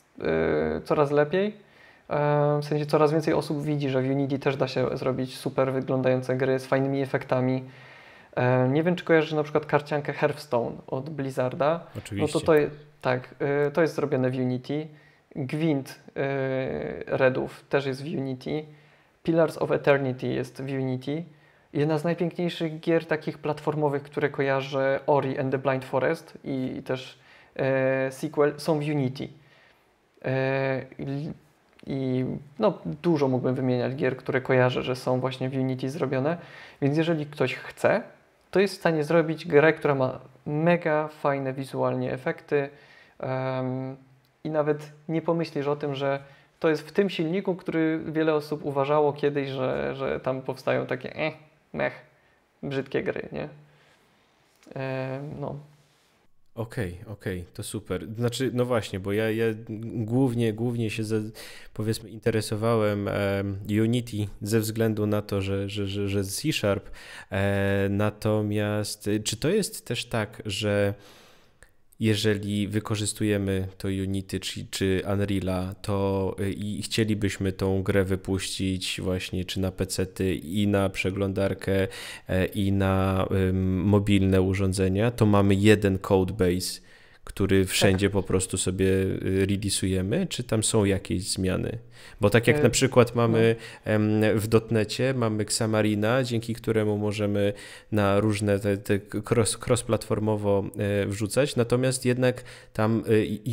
coraz lepiej. E, w sensie coraz więcej osób widzi, że w Unity też da się zrobić super wyglądające gry z fajnymi efektami. E, nie wiem, czy kojarzysz na przykład karciankę Hearthstone od Blizzarda. Oczywiście. No to, to, tak, e, to jest zrobione w Unity. Gwint Redów też jest w Unity. Pillars of Eternity jest w Unity. Jedna z najpiękniejszych gier takich platformowych, które kojarzę Ori and the Blind Forest i też sequel są w Unity. I no, dużo mógłbym wymieniać gier, które kojarzę, że są właśnie w Unity zrobione. Więc jeżeli ktoś chce, to jest w stanie zrobić grę, która ma mega fajne wizualnie efekty um, i nawet nie pomyślisz o tym, że to jest w tym silniku, który wiele osób uważało kiedyś, że, że tam powstają takie eh, mech, brzydkie gry, nie? E, no. Okej, okay, okej, okay, to super. Znaczy, no właśnie, bo ja, ja głównie, głównie się ze, powiedzmy interesowałem e, Unity ze względu na to, że, że, że, że C Sharp. E, natomiast czy to jest też tak, że jeżeli wykorzystujemy to Unity czy, czy Unreal'a, to y, i chcielibyśmy tą grę wypuścić właśnie czy na ty i na przeglądarkę e, i na mobilne urządzenia, to mamy jeden codebase który tak. wszędzie tak. po prostu sobie y, releasujemy, czy tam są jakieś zmiany? Bo tak jak e, na przykład mamy no. w dotnecie, mamy Xamarina, dzięki któremu możemy na różne te, te cross, cross-platformowo e, wrzucać, natomiast jednak tam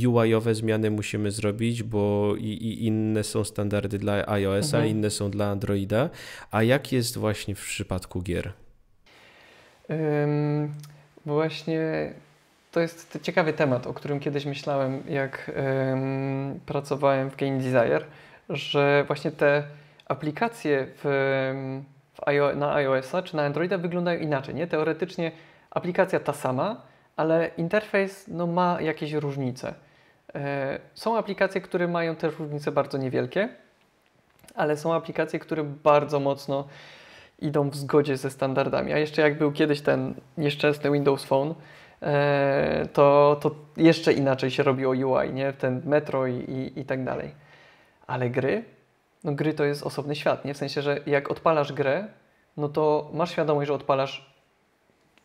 y, UI-owe zmiany musimy zrobić, bo i, i inne są standardy dla iOS-a, mhm. inne są dla Androida, a jak jest właśnie w przypadku gier? Um, właśnie to jest ciekawy temat, o którym kiedyś myślałem, jak ym, pracowałem w Game Desire, że właśnie te aplikacje w, w IO, na iOS-a czy na Androida wyglądają inaczej. Nie? Teoretycznie aplikacja ta sama, ale interfejs no, ma jakieś różnice. Yy, są aplikacje, które mają też różnice bardzo niewielkie, ale są aplikacje, które bardzo mocno idą w zgodzie ze standardami. A jeszcze jak był kiedyś ten nieszczęsny Windows Phone, E, to, to jeszcze inaczej się robiło UI, nie? Ten metro i, i, i tak dalej. Ale gry? No gry to jest osobny świat, nie? W sensie, że jak odpalasz grę, no to masz świadomość, że odpalasz,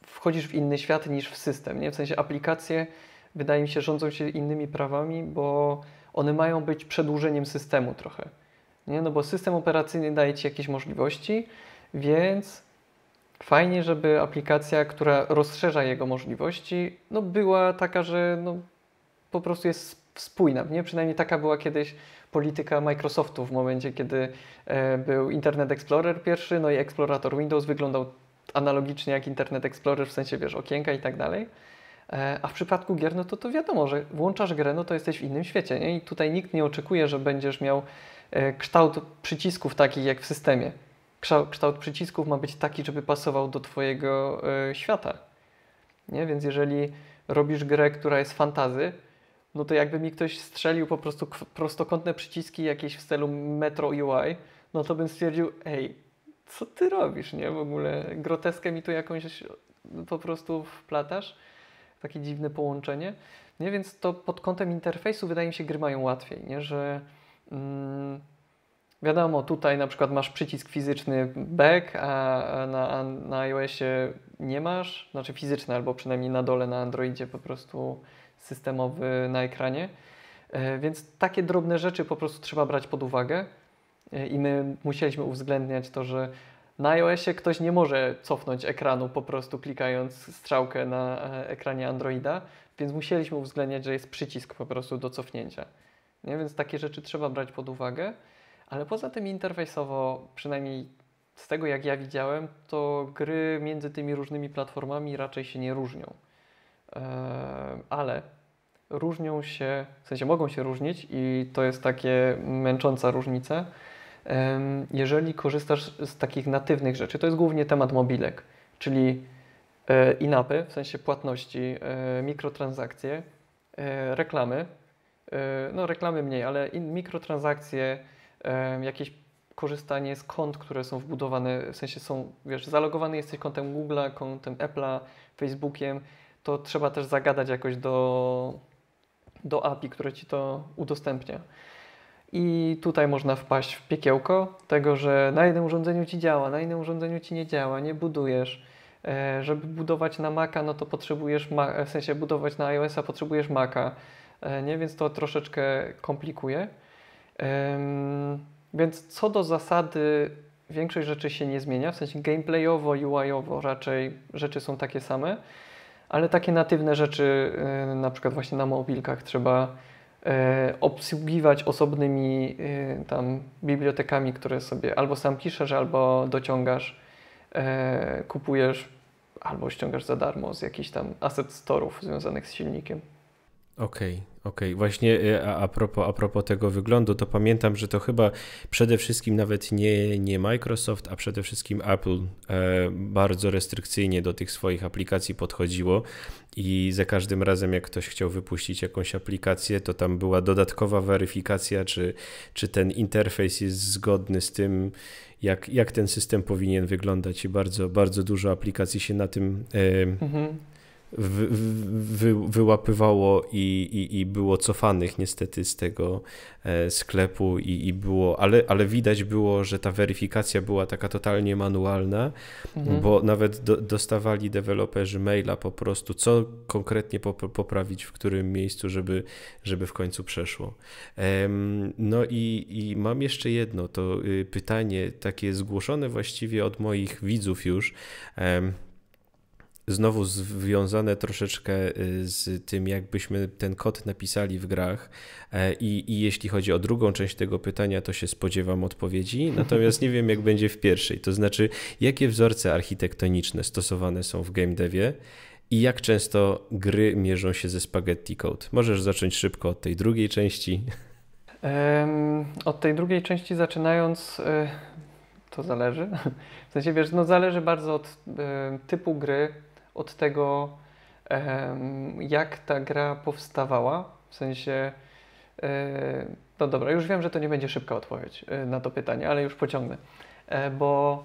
wchodzisz w inny świat niż w system, nie? W sensie aplikacje, wydaje mi się, rządzą się innymi prawami, bo one mają być przedłużeniem systemu trochę, nie? No bo system operacyjny daje ci jakieś możliwości, więc Fajnie, żeby aplikacja, która rozszerza jego możliwości, no była taka, że no po prostu jest spójna. Nie? Przynajmniej taka była kiedyś polityka Microsoftu w momencie, kiedy e, był Internet Explorer pierwszy, no i eksplorator Windows wyglądał analogicznie jak Internet Explorer, w sensie, wiesz, okienka i tak dalej. E, a w przypadku gier, no to, to wiadomo, że włączasz grę, no to jesteś w innym świecie, nie? I tutaj nikt nie oczekuje, że będziesz miał e, kształt przycisków takich jak w systemie kształt przycisków ma być taki, żeby pasował do Twojego y, świata. Nie? Więc jeżeli robisz grę, która jest fantazy, no to jakby mi ktoś strzelił po prostu prostokątne przyciski jakieś w stylu Metro UI, no to bym stwierdził, ej, co ty robisz, nie? W ogóle groteskę mi tu jakąś po prostu wplatasz. Takie dziwne połączenie. Nie, więc to pod kątem interfejsu wydaje mi się, gry mają łatwiej, nie? Że... Mm, Wiadomo, tutaj na przykład masz przycisk fizyczny back, a na, na iOSie nie masz, znaczy fizyczny, albo przynajmniej na dole na Androidzie po prostu systemowy na ekranie. E, więc takie drobne rzeczy po prostu trzeba brać pod uwagę e, i my musieliśmy uwzględniać to, że na iOSie ktoś nie może cofnąć ekranu po prostu klikając strzałkę na e, ekranie Androida, więc musieliśmy uwzględniać, że jest przycisk po prostu do cofnięcia. Nie? Więc takie rzeczy trzeba brać pod uwagę. Ale poza tym interfejsowo, przynajmniej z tego jak ja widziałem, to gry między tymi różnymi platformami raczej się nie różnią. Ehm, ale różnią się, w sensie mogą się różnić i to jest takie męcząca różnica, ehm, jeżeli korzystasz z takich natywnych rzeczy. To jest głównie temat mobilek, czyli e, inapy, w sensie płatności, e, mikrotransakcje, e, reklamy, e, no reklamy mniej, ale mikrotransakcje, jakieś korzystanie z kont, które są wbudowane, w sensie są, wiesz, zalogowany jesteś kontem Google'a, kontem Apple'a, Facebookiem, to trzeba też zagadać jakoś do, do API, które ci to udostępnia. I tutaj można wpaść w piekiełko tego, że na jednym urządzeniu ci działa, na innym urządzeniu ci nie działa, nie budujesz. E, żeby budować na Maca, no to potrzebujesz, ma- w sensie budować na iOS-a potrzebujesz Maca, e, nie? Więc to troszeczkę komplikuje. Więc co do zasady większość rzeczy się nie zmienia, w sensie gameplayowo, UI-owo raczej rzeczy są takie same, ale takie natywne rzeczy, y, na przykład właśnie na mobilkach trzeba y, obsługiwać osobnymi y, tam bibliotekami, które sobie albo sam piszesz, albo dociągasz, kupujesz, albo ściągasz za darmo z jakichś tam asset storów związanych z silnikiem. Okej, okay, okej. Okay. Właśnie e, a, a, propos, a propos tego wyglądu, to pamiętam, że to chyba przede wszystkim nawet nie, nie Microsoft, a przede wszystkim Apple e, bardzo restrykcyjnie do tych swoich aplikacji podchodziło i za każdym razem, jak ktoś chciał wypuścić jakąś aplikację, to tam była dodatkowa weryfikacja, czy, czy ten interfejs jest zgodny z tym, jak, jak ten system powinien wyglądać i bardzo, bardzo dużo aplikacji się na tym. E, mhm wy, wy, wyłapywało i, i, i było cofanych niestety z tego e, sklepu i, i było, ale, ale widać było, że ta weryfikacja była taka totalnie manualna, mhm. bo nawet do, dostawali deweloperzy maila po prostu, co konkretnie poprawić w którym miejscu, żeby, żeby w końcu przeszło. No i, i mam jeszcze jedno to y, pytanie, takie zgłoszone właściwie od moich widzów już znowu związane troszeczkę y, z tym, jakbyśmy ten kod napisali w grach. E, I, I, jeśli chodzi o drugą część tego pytania, to się spodziewam odpowiedzi, [laughs] natomiast nie wiem, jak będzie w pierwszej. To znaczy, jakie wzorce architektoniczne stosowane są w game devie i jak często gry mierzą się ze spaghetti code? Możesz zacząć szybko od tej drugiej części. od tej drugiej części zaczynając, y, to zależy. [laughs] W sensie wiesz, no zależy bardzo od y, typu gry, od tego, jak ta gra powstawała. W sensie, e, no dobra, już wiem, że to nie będzie szybka odpowiedź e, na to pytanie, ale już pociągnę, e, bo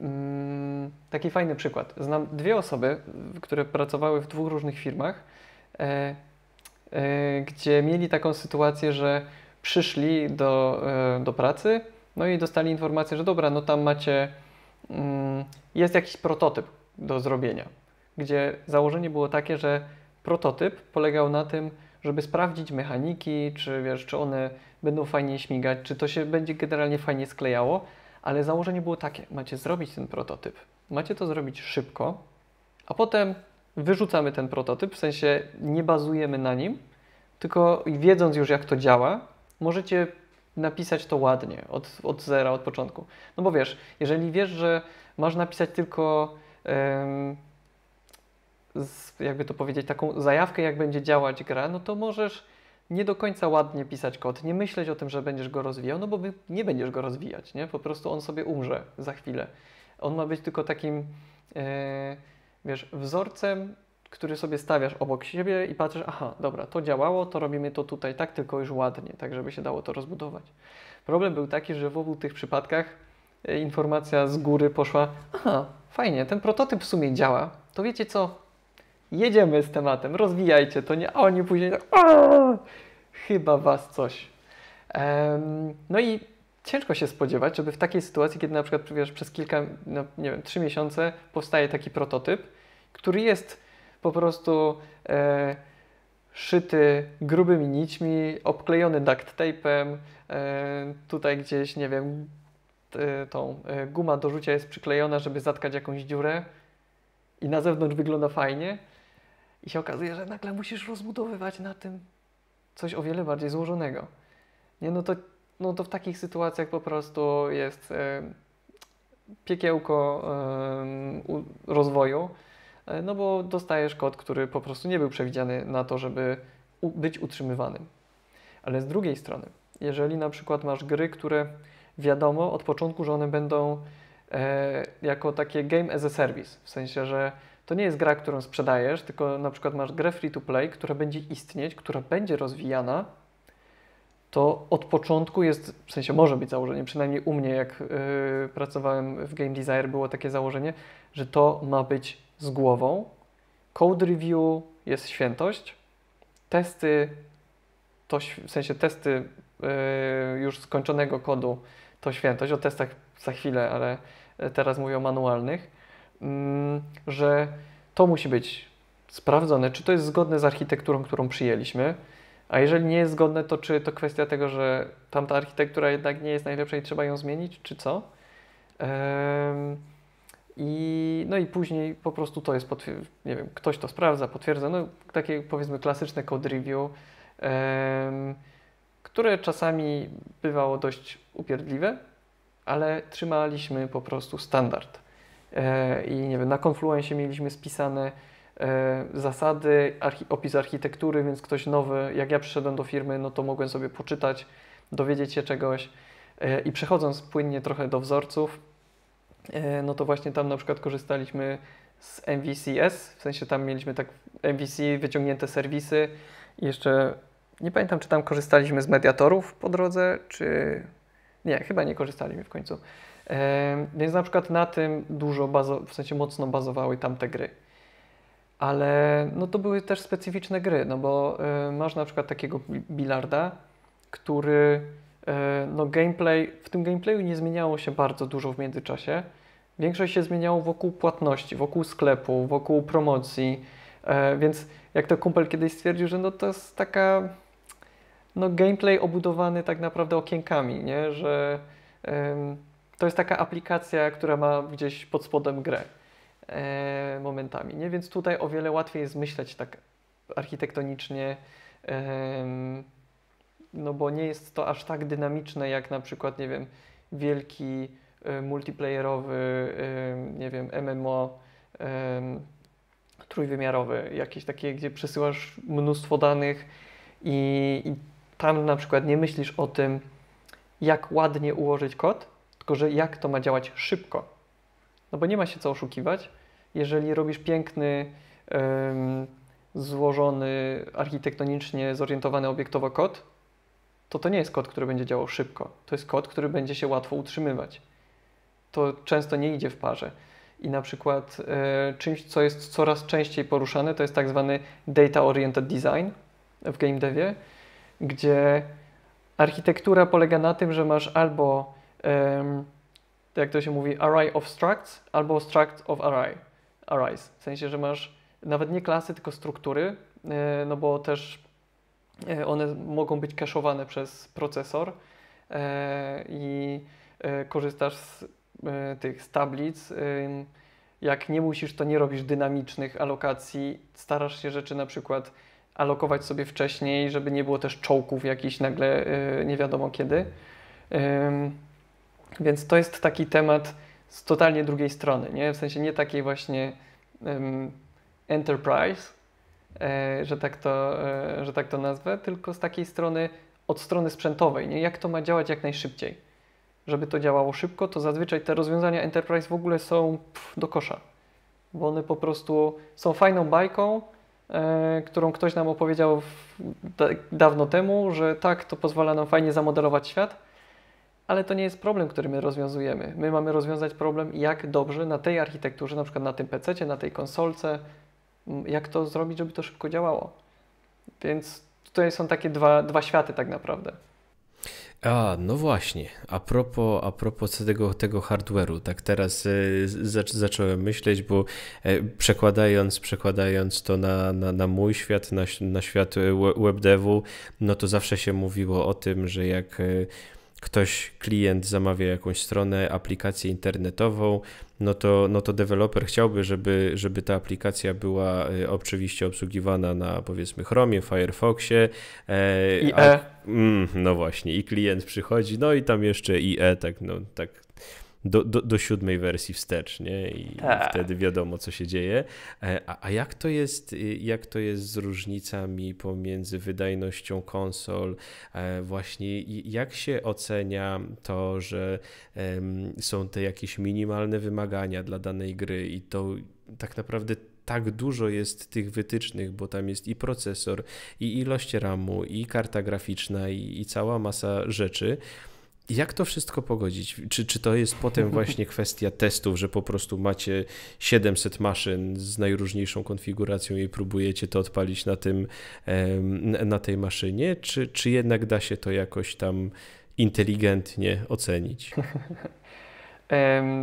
mm, taki fajny przykład. Znam dwie osoby, które pracowały w dwóch różnych firmach, gdzie mieli taką sytuację, że przyszli do, do pracy, no i dostali informację, że dobra, no tam macie, mm, jest jakiś prototyp do zrobienia gdzie założenie było takie, że prototyp polegał na tym, żeby sprawdzić mechaniki, czy wiesz, czy one będą fajnie śmigać, czy to się będzie generalnie fajnie sklejało, ale założenie było takie, macie zrobić ten prototyp, macie to zrobić szybko, a potem wyrzucamy ten prototyp, w sensie nie bazujemy na nim, tylko wiedząc już jak to działa, możecie napisać to ładnie, od, od zera, od początku. No bo wiesz, jeżeli wiesz, że masz napisać tylko... Yy, jakby to powiedzieć, taką zajawkę, jak będzie działać gra, no to możesz nie do końca ładnie pisać kod, nie myśleć o tym, że będziesz go rozwijał, no bo nie będziesz go rozwijać, nie? Po prostu on sobie umrze za chwilę. On ma być tylko takim, e, wiesz, wzorcem, który sobie stawiasz obok siebie i patrzysz, aha, dobra, to działało, to robimy to tutaj tak, tylko już ładnie, tak żeby się dało to rozbudować. Problem był taki, że w obu tych przypadkach e, informacja z góry poszła, aha, fajnie, ten prototyp w sumie działa, to wiecie co, jedziemy z tematem, rozwijajcie to, nie oni później tak, chyba was coś. Um, no i ciężko się spodziewać, żeby w takiej sytuacji, kiedy na przykład wiesz, przez kilka, no, nie wiem, trzy miesiące powstaje taki prototyp, który jest po prostu e, szyty grubymi nićmi, obklejony duct tape'em, e, tutaj gdzieś, nie wiem, t, e, tą e, guma do rzucia jest przyklejona, żeby zatkać jakąś dziurę i na zewnątrz wygląda fajnie, i się okazuje, że nagle musisz rozbudowywać na tym coś o wiele bardziej złożonego. Nie, no, to, no to w takich sytuacjach po prostu jest e, piekiełko e, rozwoju, e, no bo dostajesz kod, który po prostu nie był przewidziany na to, żeby u, być utrzymywanym. Ale z drugiej strony, jeżeli na przykład masz gry, które wiadomo od początku, że one będą e, jako takie game as a service, w sensie, że to nie jest gra, którą sprzedajesz, tylko na przykład masz grę free to play, która będzie istnieć, która będzie rozwijana, to od początku jest, w sensie może być założenie, przynajmniej u mnie, jak yy, pracowałem w Game Desire, było takie założenie, że to ma być z głową. Code review jest świętość. Testy, to, w sensie testy yy, już skończonego kodu to świętość. O testach za chwilę, ale teraz mówię o manualnych. Mm, że to musi być sprawdzone, czy to jest zgodne z architekturą, którą przyjęliśmy. A jeżeli nie jest zgodne, to czy to kwestia tego, że tamta architektura jednak nie jest najlepsza i trzeba ją zmienić, czy co? I, no i później po prostu to jest, nie wiem, ktoś to sprawdza, potwierdza, no takie powiedzmy klasyczne code review, które czasami bywało dość upierdliwe, ale trzymaliśmy po prostu standard. E, i nie wiem, na Confluencie mieliśmy spisane e, zasady, archi opis architektury, więc ktoś nowy, jak ja przyszedłem do firmy, no to mogłem sobie poczytać, dowiedzieć się czegoś e, i przechodząc płynnie trochę do wzorców, no to właśnie tam na przykład korzystaliśmy z MVCS, w sensie tam mieliśmy tak MVC, wyciągnięte serwisy i jeszcze nie pamiętam, czy tam korzystaliśmy z mediatorów po drodze, czy nie, chyba nie korzystaliśmy w końcu. Więc na przykład na tym dużo, w sensie mocno bazowały tamte gry. Ale no to były też specyficzne gry, no bo masz na przykład takiego bilarda, który no gameplay, w tym gameplayu nie zmieniało się bardzo dużo w międzyczasie. Większość się zmieniało wokół płatności, wokół sklepu, wokół promocji, e, więc jak to kumpel kiedyś stwierdził, że no to jest taka no gameplay obudowany tak naprawdę okienkami, nie? że to jest taka aplikacja, która ma gdzieś pod spodem grę e, momentami, nie? Więc tutaj o wiele łatwiej jest myśleć tak architektonicznie, e, no bo nie jest to aż tak dynamiczne jak na przykład, nie wiem, wielki e, multiplayerowy, nie wiem, MMO trójwymiarowy, jakieś takie, gdzie przesyłasz mnóstwo danych i, i tam na przykład nie myślisz o tym, jak ładnie ułożyć kod, tylko, że jak to ma działać szybko? No bo nie ma się co oszukiwać. Jeżeli robisz piękny, złożony, architektonicznie zorientowany obiektowo kod, to to nie jest kod, który będzie działał szybko. To jest kod, który będzie się łatwo utrzymywać. To często nie idzie w parze. I na przykład e, czymś, co jest coraz częściej poruszane, to jest tak zwany data-oriented design w game devie, gdzie architektura polega na tym, że masz albo jak to się mówi, array of structs albo struct of array, arrays. W sensie, że masz nawet nie klasy, tylko struktury, e, no bo też e, one mogą być cache'owane przez procesor e, i korzystasz z tych z tablic. Jak nie musisz, to nie robisz dynamicznych alokacji. Starasz się rzeczy na przykład alokować sobie wcześniej, żeby nie było też czołków jakichś nagle nie wiadomo kiedy. Więc to jest taki temat z totalnie drugiej strony, nie? w sensie nie takiej właśnie um, enterprise, e, że, tak to, e, że tak to nazwę, tylko z takiej strony, od strony sprzętowej, nie? jak to ma działać jak najszybciej. Żeby to działało szybko, to zazwyczaj te rozwiązania enterprise w ogóle są pff, do kosza, bo one po prostu są fajną bajką, E, którą ktoś nam opowiedział w, da, dawno temu, że tak, to pozwala nam fajnie zamodelować świat, ale to nie jest problem, który my rozwiązujemy. My mamy rozwiązać problem, jak dobrze na tej architekturze, na przykład na tym PC, na tej konsolce, jak to zrobić, żeby to szybko działało. Więc tutaj są takie dwa, dwa światy tak naprawdę. A, no właśnie, a propos, a propos tego, tego hardware'u, tak teraz y, zac zacząłem myśleć, bo e, przekładając, przekładając to na, na, na mój świat, na, na świat e, webdevu, no to zawsze się mówiło o tym, że jak y, ktoś, klient zamawia jakąś stronę, aplikację internetową, no to, no to deweloper chciałby, żeby, żeby ta aplikacja była e, oczywiście obsługiwana na powiedzmy Chromie, Firefoxie. E, IE. A, e. mm, no właśnie, i klient przychodzi, no i tam jeszcze IE, tak, no, tak do, do, do siódmej wersji wstecz, nie? I tak. wtedy wiadomo, co się dzieje. E, a, a jak, to jest, y, jak to jest z różnicami pomiędzy wydajnością konsol? E, właśnie jak się ocenia to, że są te jakieś minimalne wymagania dla danej gry i to tak naprawdę tak dużo jest tych wytycznych, bo tam jest i procesor, i ilość RAMu, i karta graficzna, i, i cała masa rzeczy. Jak to wszystko pogodzić? Czy, czy to jest potem właśnie [laughs] kwestia testów, że po prostu macie 700 maszyn z najróżniejszą konfiguracją i próbujecie to odpalić na, tym, na tej maszynie? Czy, czy jednak da się to jakoś tam inteligentnie ocenić? [laughs]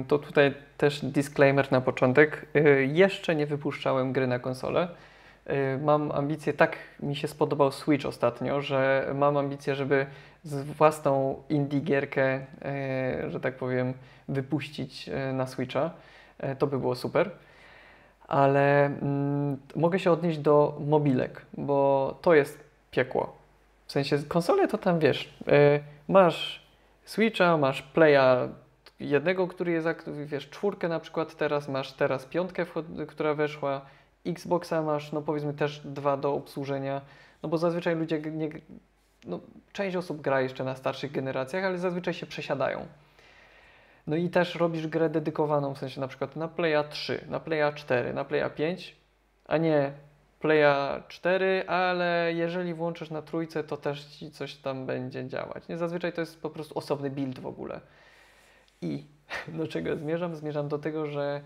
To tutaj też disclaimer na początek. Y, jeszcze nie wypuszczałem gry na konsolę. Y, mam ambicje, tak mi się spodobał Switch ostatnio, że mam ambicje, żeby z własną indie gierkę, e, że tak powiem, wypuścić e, na Switcha. E, to by było super. Ale mm, mogę się odnieść do mobilek, bo to jest piekło. W sensie konsole to tam wiesz, masz Switcha, masz Playa jednego, który jest aktywny, wiesz, czwórkę na przykład teraz, masz teraz piątkę, która weszła, Xboxa masz, no powiedzmy też dwa do obsłużenia, no bo zazwyczaj ludzie nie no, część osób gra jeszcze na starszych generacjach, ale zazwyczaj się przesiadają. No i też robisz grę dedykowaną, w sensie na przykład na Playa 3, na Playa 4, na Playa 5, a nie Playa 4, ale jeżeli włączysz na trójce, to też ci coś tam będzie działać. Nie, zazwyczaj to jest po prostu osobny build w ogóle. I [laughs] do czego zmierzam? Zmierzam do tego, że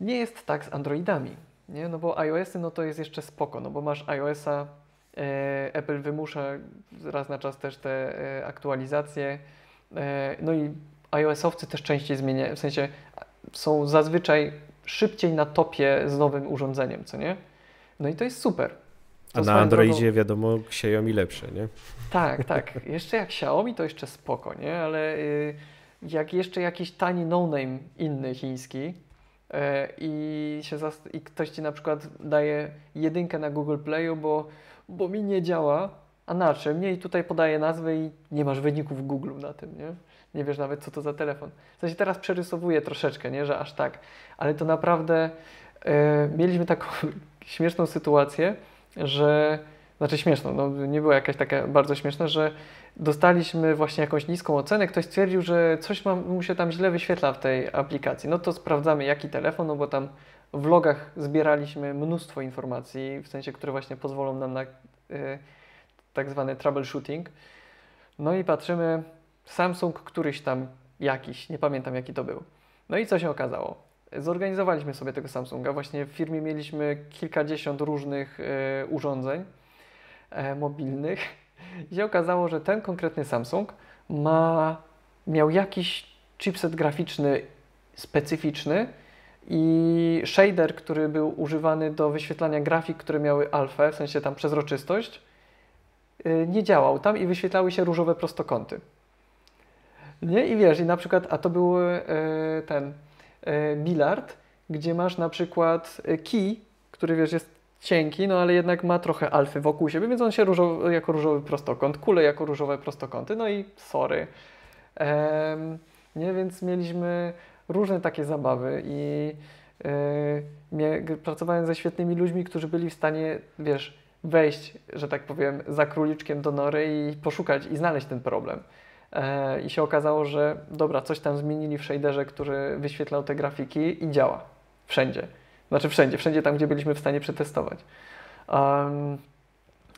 nie jest tak z Androidami. Nie? No bo iOSy no to jest jeszcze spoko, no bo masz iOSa E, Apple wymusza raz na czas też te e, aktualizacje. E, no i iOS-owcy też częściej zmieniają, w sensie są zazwyczaj szybciej na topie z nowym urządzeniem, co nie? No i to jest super. To A na Androidzie drogą... wiadomo, Xiaomi lepsze, nie? Tak, [laughs] tak. Jeszcze jak Xiaomi to jeszcze spoko, nie? Ale y, jak jeszcze jakiś tani no-name inny chiński y, i, się zast... i ktoś ci na przykład daje jedynkę na Google Playu, bo bo mi nie działa, a na czym? Nie, i tutaj podaję nazwę i nie masz wyników Google na tym, nie? Nie wiesz nawet, co to za telefon. W sensie teraz przerysowuję troszeczkę, nie, że aż tak, ale to naprawdę yy, mieliśmy taką [laughs] śmieszną sytuację, że znaczy śmieszną, no, nie była jakaś taka bardzo śmieszna, że dostaliśmy właśnie jakąś niską ocenę, ktoś stwierdził, że coś mam, mu się tam źle wyświetla w tej aplikacji. No to sprawdzamy jaki telefon, no bo tam w logach zbieraliśmy mnóstwo informacji, w sensie, które właśnie pozwolą nam na y, tak zwany troubleshooting. No i patrzymy, Samsung któryś tam jakiś, nie pamiętam jaki to był. No i co się okazało? Zorganizowaliśmy sobie tego Samsunga. Właśnie w firmie mieliśmy kilkadziesiąt różnych y, urządzeń y, mobilnych. I się okazało, że ten konkretny Samsung ma, miał jakiś chipset graficzny specyficzny, i shader, który był używany do wyświetlania grafik, które miały alfę, w sensie tam przezroczystość, y, nie działał tam i wyświetlały się różowe prostokąty. Nie? I wiesz, i na przykład, a to był y, ten y, bilard, gdzie masz na przykład kij, który wiesz, jest cienki, no ale jednak ma trochę alfy wokół siebie, więc on się różowy, jako różowy prostokąt, kule jako różowe prostokąty, no i sorry. Ehm, nie, więc mieliśmy różne takie zabawy i yy, pracowałem ze świetnymi ludźmi, którzy byli w stanie, wiesz, wejść, że tak powiem, za króliczkiem do nory i poszukać i znaleźć ten problem. Yy, I się okazało, że dobra, coś tam zmienili w shaderze, który wyświetlał te grafiki i działa. Wszędzie. Znaczy wszędzie, wszędzie tam, gdzie byliśmy w stanie przetestować. Um,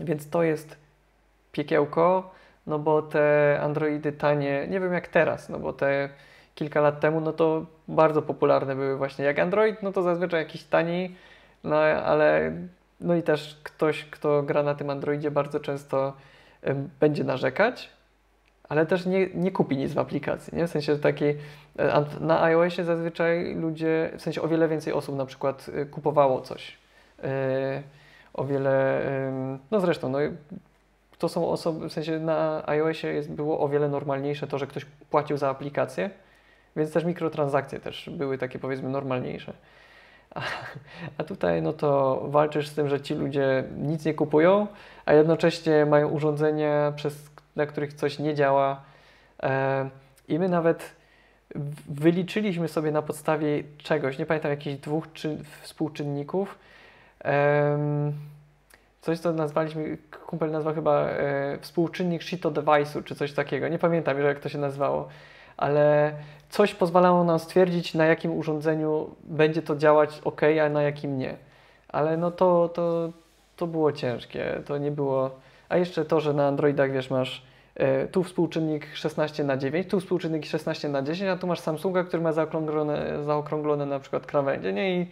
więc to jest piekiełko, no bo te Androidy tanie, nie wiem jak teraz, no bo te kilka lat temu, no to bardzo popularne były właśnie jak Android, no to zazwyczaj jakiś tani, no ale no i też ktoś, kto gra na tym Androidzie bardzo często będzie narzekać, ale też nie, nie kupi nic w aplikacji, nie? W sensie taki, e, na iOSie zazwyczaj ludzie, w sensie o wiele więcej osób na przykład e, kupowało coś. E, o wiele, no zresztą, no to są osoby, w sensie na iOSie jest, było o wiele normalniejsze to, że ktoś płacił za aplikację, więc też mikrotransakcje też były takie powiedzmy normalniejsze. A, a, tutaj no to walczysz z tym, że ci ludzie nic nie kupują, a jednocześnie mają urządzenia, przez, na których coś nie działa. E, I my nawet wyliczyliśmy sobie na podstawie czegoś, nie pamiętam, jakichś dwóch czy, współczynników. E, coś, co nazwaliśmy, kumpel nazwał chyba e, współczynnik shito device'u, czy coś takiego. Nie pamiętam, jak to się nazywało ale coś pozwalało nam stwierdzić, na jakim urządzeniu będzie to działać ok, a na jakim nie. Ale no to, to, to było ciężkie, to nie było... A jeszcze to, że na Androidach, wiesz, masz e, tu współczynnik 16 na 9, tu współczynnik 16 na 10, a tu masz Samsunga, który ma zaokrąglone, zaokrąglone na przykład krawędzie, nie? I,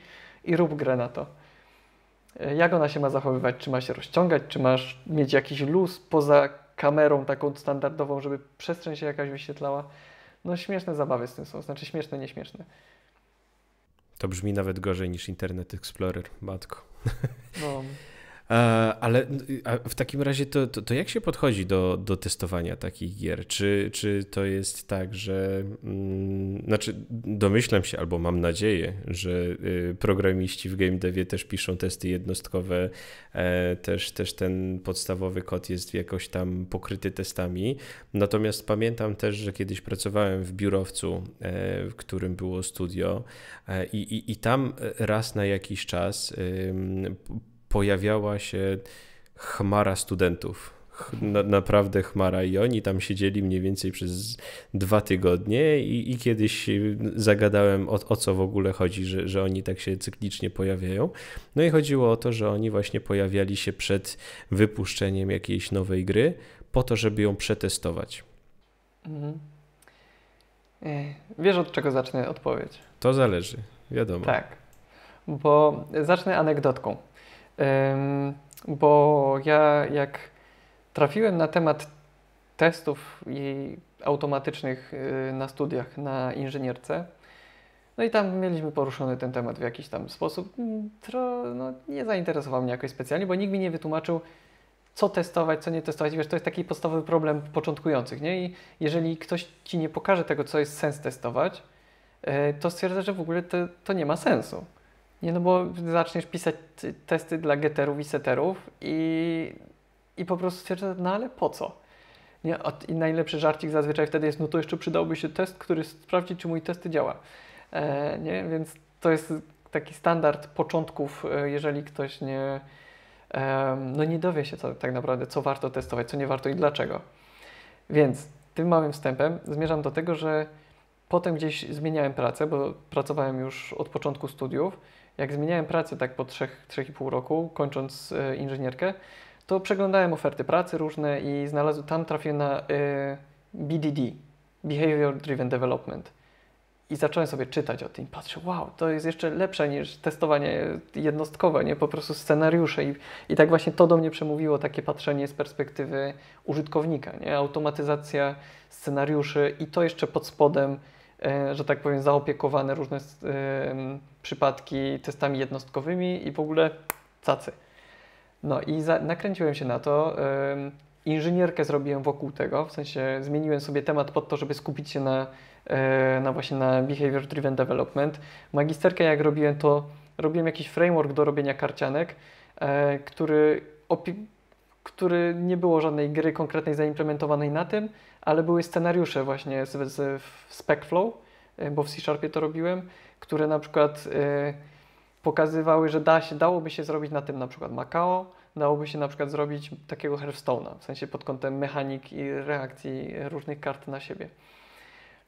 i rób grę na to. E, jak ona się ma zachowywać? Czy ma się rozciągać? Czy masz mieć jakiś luz poza kamerą taką standardową, żeby przestrzeń się jakaś wyświetlała? no śmieszne zabawy z tym są, znaczy śmieszne, nieśmieszne. To brzmi nawet gorzej niż Internet Explorer, matko. No. [laughs] E, ale w takim razie to, to, to, jak się podchodzi do, do testowania takich gier? Czy, czy to jest tak, że mm, znaczy domyślam się albo mam nadzieję, że y, programiści w game devie też piszą testy jednostkowe, e, też, też ten podstawowy kod jest jakoś tam pokryty testami. Natomiast pamiętam też, że kiedyś pracowałem w biurowcu, e, w którym było studio i, i, i tam raz na jakiś czas pojawiała się chmara studentów. Na, naprawdę chmara i oni tam siedzieli mniej więcej przez dwa tygodnie i, i kiedyś zagadałem o, o, co w ogóle chodzi, że, że oni tak się cyklicznie pojawiają. No i chodziło o to, że oni właśnie pojawiali się przed wypuszczeniem jakiejś nowej gry po to, żeby ją przetestować. Mhm. E, wiesz od czego zacznę odpowiedź? To zależy, wiadomo. Tak, bo zacznę anegdotką bo ja jak trafiłem na temat testów i automatycznych y, na studiach na inżynierce, no i tam mieliśmy poruszony ten temat w jakiś tam sposób. Mm, tro, no, nie zainteresował mnie jakoś specjalnie, bo nikt mi nie wytłumaczył, co testować, co nie testować. Wiesz, to jest taki podstawowy problem początkujących, nie? I jeżeli ktoś ci nie pokaże tego, co jest sens testować, e, to stwierdza, że w ogóle to, to nie ma sensu. Nie, no bo zaczniesz pisać testy dla getterów i setterów i, i po prostu stwierdzasz, no ale po co? Nie? I najlepszy żarcik zazwyczaj wtedy jest, no to jeszcze przydałby się test, który sprawdzi, czy mój testy działa. E, nie? Więc to jest taki standard początków, e, jeżeli ktoś nie, e, no nie dowie się co, tak naprawdę, co warto testować, co nie warto i dlaczego. Więc tym małym wstępem zmierzam do tego, że potem gdzieś zmieniałem pracę, bo pracowałem już od początku studiów jak zmieniałem pracę tak po 3-3,5 roku, kończąc e, inżynierkę, to przeglądałem oferty pracy różne i znalazłem, tam trafiłem na e, BDD, Behavior Driven Development. I zacząłem sobie czytać o tym. Patrzę, wow, to jest jeszcze lepsze niż testowanie jednostkowe, nie? Po prostu scenariusze. I, I tak właśnie to do mnie przemówiło, takie patrzenie z perspektywy użytkownika, nie? Automatyzacja scenariuszy i to jeszcze pod spodem E, że tak powiem, zaopiekowane różne e, przypadki testami jednostkowymi i w ogóle cacy. No i za, nakręciłem się na to. E, inżynierkę zrobiłem wokół tego, w sensie zmieniłem sobie temat pod to, żeby skupić się na, na właśnie na Behavior Driven Development. Magisterkę jak robiłem, to robiłem jakiś framework do robienia karcianek, który, który nie było żadnej gry konkretnej zaimplementowanej na tym, ale były scenariusze właśnie z, z, w SpecFlow, y, bo w C-Sharpie to robiłem, które na przykład y, pokazywały, że da się, dałoby się zrobić na tym na przykład Macao, dałoby się na przykład zrobić takiego Hearthstone'a, w sensie pod kątem mechanik i reakcji różnych kart na siebie.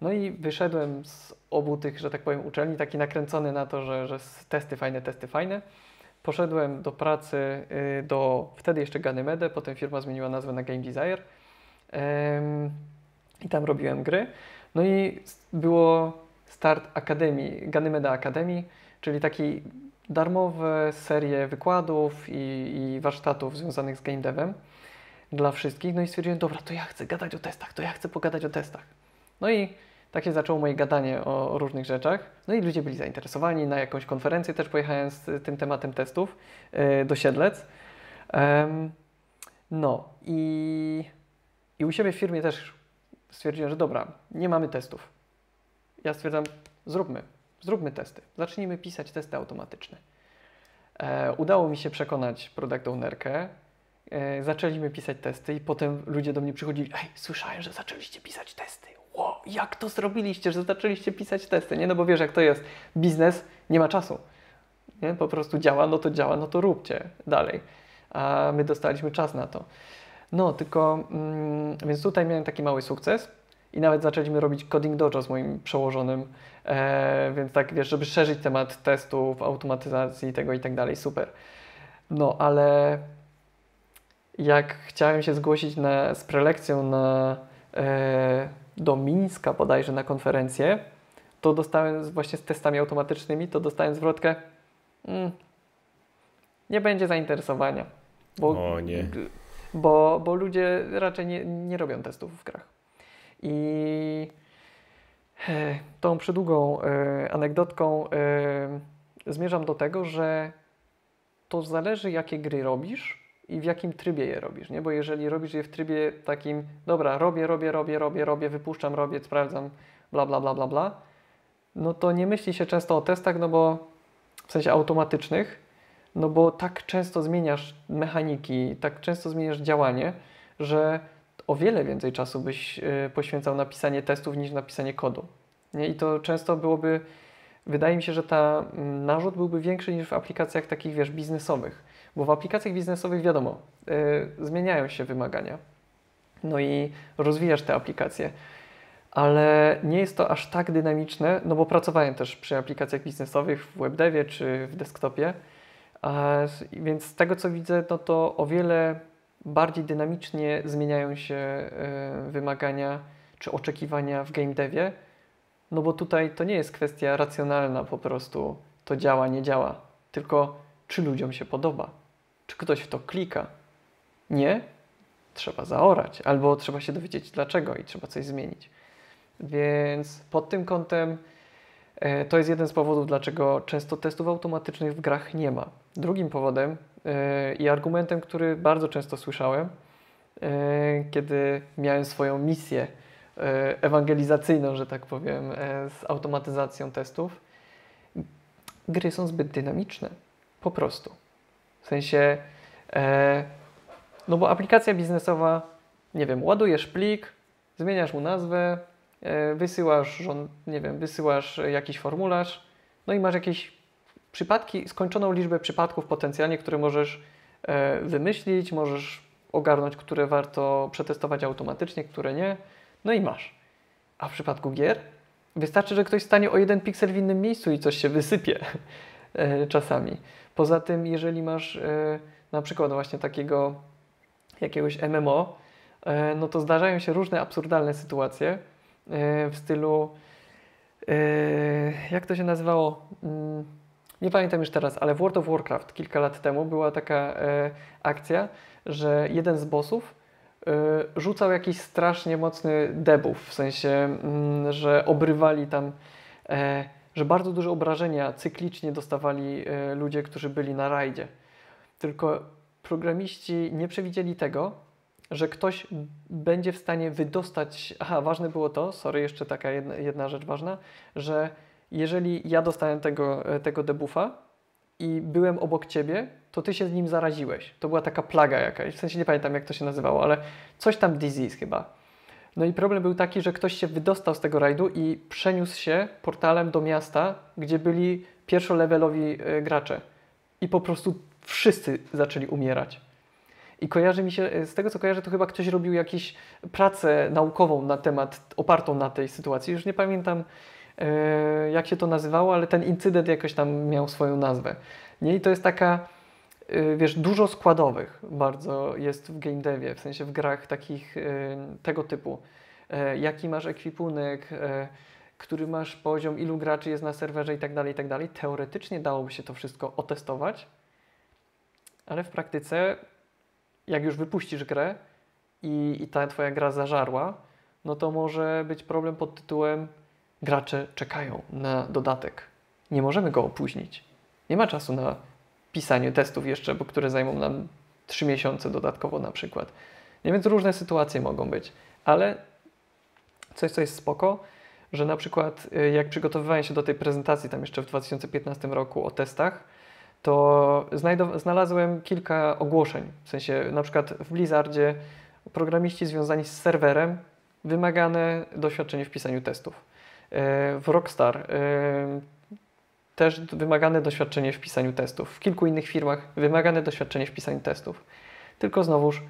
No i wyszedłem z obu tych, że tak powiem, uczelni, taki nakręcony na to, że, że testy fajne, testy fajne. Poszedłem do pracy y, do wtedy jeszcze Ganymede, potem firma zmieniła nazwę na Game Desire i tam robiłem gry. No i było start Akademii, Ganymeda Akademii, czyli taki darmowe serie wykładów i, i warsztatów związanych z game devem dla wszystkich. No i stwierdziłem, dobra, to ja chcę gadać o testach, to ja chcę pogadać o testach. No i takie zaczęło moje gadanie o, o różnych rzeczach. No i ludzie byli zainteresowani. Na jakąś konferencję też pojechałem z tym tematem testów yy, do Siedlec. Um, no i i u siebie w firmie też stwierdziłem, że dobra, nie mamy testów. Ja stwierdzam, zróbmy, zróbmy testy. Zacznijmy pisać testy automatyczne. E, udało mi się przekonać product ownerkę. E, zaczęliśmy pisać testy i potem ludzie do mnie przychodzili, ej, słyszałem, że zaczęliście pisać testy. Ło, jak to zrobiliście, że zaczęliście pisać testy? Nie, no bo wiesz, jak to jest biznes, nie ma czasu. Nie? Po prostu działa, no to działa, no to róbcie dalej. A my dostaliśmy czas na to. No, tylko, mm, więc tutaj miałem taki mały sukces i nawet zaczęliśmy robić Coding Dojo z moim przełożonym, e, więc tak, wiesz, żeby szerzyć temat testów, automatyzacji tego i tak dalej, super. No, ale jak chciałem się zgłosić na, z prelekcją na, e, do Mińska bodajże na konferencję, to dostałem właśnie z testami automatycznymi, to dostałem zwrotkę mm, nie będzie zainteresowania. Bo o nie bo, bo ludzie raczej nie, nie robią testów w grach. I e, tą przydługą e, anegdotką e, zmierzam do tego, że to zależy, jakie gry robisz i w jakim trybie je robisz, nie? Bo jeżeli robisz je w trybie takim, dobra, robię, robię, robię, robię, robię, wypuszczam, robię, sprawdzam, bla, bla, bla, bla, bla, no to nie myśli się często o testach, no bo w sensie automatycznych, no bo tak często zmieniasz mechaniki, tak często zmieniasz działanie, że o wiele więcej czasu byś y, poświęcał na pisanie testów niż na pisanie kodu. Nie? I to często byłoby, wydaje mi się, że ta mm, narzut byłby większy niż w aplikacjach takich, wiesz, biznesowych. Bo w aplikacjach biznesowych wiadomo, y, zmieniają się wymagania. No i rozwijasz te aplikacje. Ale nie jest to aż tak dynamiczne, no bo pracowałem też przy aplikacjach biznesowych w webdevie czy w desktopie więc z tego co widzę, no to o wiele bardziej dynamicznie zmieniają się e, wymagania czy oczekiwania w game devie, no bo tutaj to nie jest kwestia racjonalna po prostu, to działa, nie działa, tylko czy ludziom się podoba, czy ktoś w to klika. Nie, trzeba zaorać, albo trzeba się dowiedzieć dlaczego i trzeba coś zmienić. Więc pod tym kątem E, to jest jeden z powodów, dlaczego często testów automatycznych w grach nie ma. Drugim powodem e, i argumentem, który bardzo często słyszałem, e, kiedy miałem swoją misję ewangelizacyjną, że tak powiem, z automatyzacją testów, gry są zbyt dynamiczne. Po prostu. W sensie, no bo aplikacja biznesowa, nie wiem, ładujesz plik, zmieniasz mu nazwę, E, wysyłasz, nie wiem, wysyłasz jakiś formularz, no i masz jakieś przypadki, skończoną liczbę przypadków potencjalnie, które możesz e, wymyślić, możesz ogarnąć, które warto przetestować automatycznie, które nie, no i masz. A w przypadku gier wystarczy, że ktoś stanie o jeden piksel w innym miejscu i coś się wysypie [laughs] e, czasami. Poza tym, jeżeli masz na przykład właśnie takiego jakiegoś MMO, no to zdarzają się różne absurdalne sytuacje, E, w stylu, e, jak to się nazywało? Mm, nie pamiętam już teraz, ale w World of Warcraft kilka lat temu była taka e, akcja, że jeden z bossów rzucał jakiś strasznie mocny debuff, w sensie, mm, że obrywali tam, że bardzo duże obrażenia cyklicznie dostawali ludzie, którzy byli na rajdzie. Tylko programiści nie przewidzieli tego, że ktoś będzie w stanie wydostać. Aha, ważne było to, sorry, jeszcze taka jedna, jedna rzecz ważna, że jeżeli ja dostałem tego, e, tego debuffa i byłem obok ciebie, to ty się z nim zaraziłeś. To była taka plaga jakaś, w sensie nie pamiętam jak to się nazywało, ale coś tam disease chyba. No i problem był taki, że ktoś się wydostał z tego rajdu i przeniósł się portalem do miasta, gdzie byli pierwszolevelowi e, gracze. I po prostu wszyscy zaczęli umierać. I kojarzy mi się, z tego co kojarzę, to chyba ktoś robił jakąś pracę naukową na temat, opartą na tej sytuacji. Już nie pamiętam, e, jak się to nazywało, ale ten incydent jakoś tam miał swoją nazwę. Nie? I to jest taka, e, wiesz, dużo składowych bardzo jest w game devie, w sensie w grach takich e, tego typu. Jaki masz ekwipunek, który masz poziom, ilu graczy jest na serwerze i tak dalej, i tak dalej. Teoretycznie dałoby się to wszystko otestować, ale w praktyce jak już wypuścisz grę i, i ta twoja gra zażarła, no to może być problem pod tytułem gracze czekają na dodatek. Nie możemy go opóźnić. Nie ma czasu na pisanie testów jeszcze, bo które zajmą nam 3 miesiące dodatkowo na przykład. Nie więc różne sytuacje mogą być, ale coś, co jest spoko, że na przykład y, jak przygotowywałem się do tej prezentacji tam jeszcze w 2015 roku o testach, to znalazłem kilka ogłoszeń. W sensie, na przykład w Blizzardzie programiści związani z serwerem wymagane doświadczenie w pisaniu testów. E, w Rockstar e, też wymagane doświadczenie w pisaniu testów. W kilku innych firmach wymagane doświadczenie w pisaniu testów. Tylko znowuż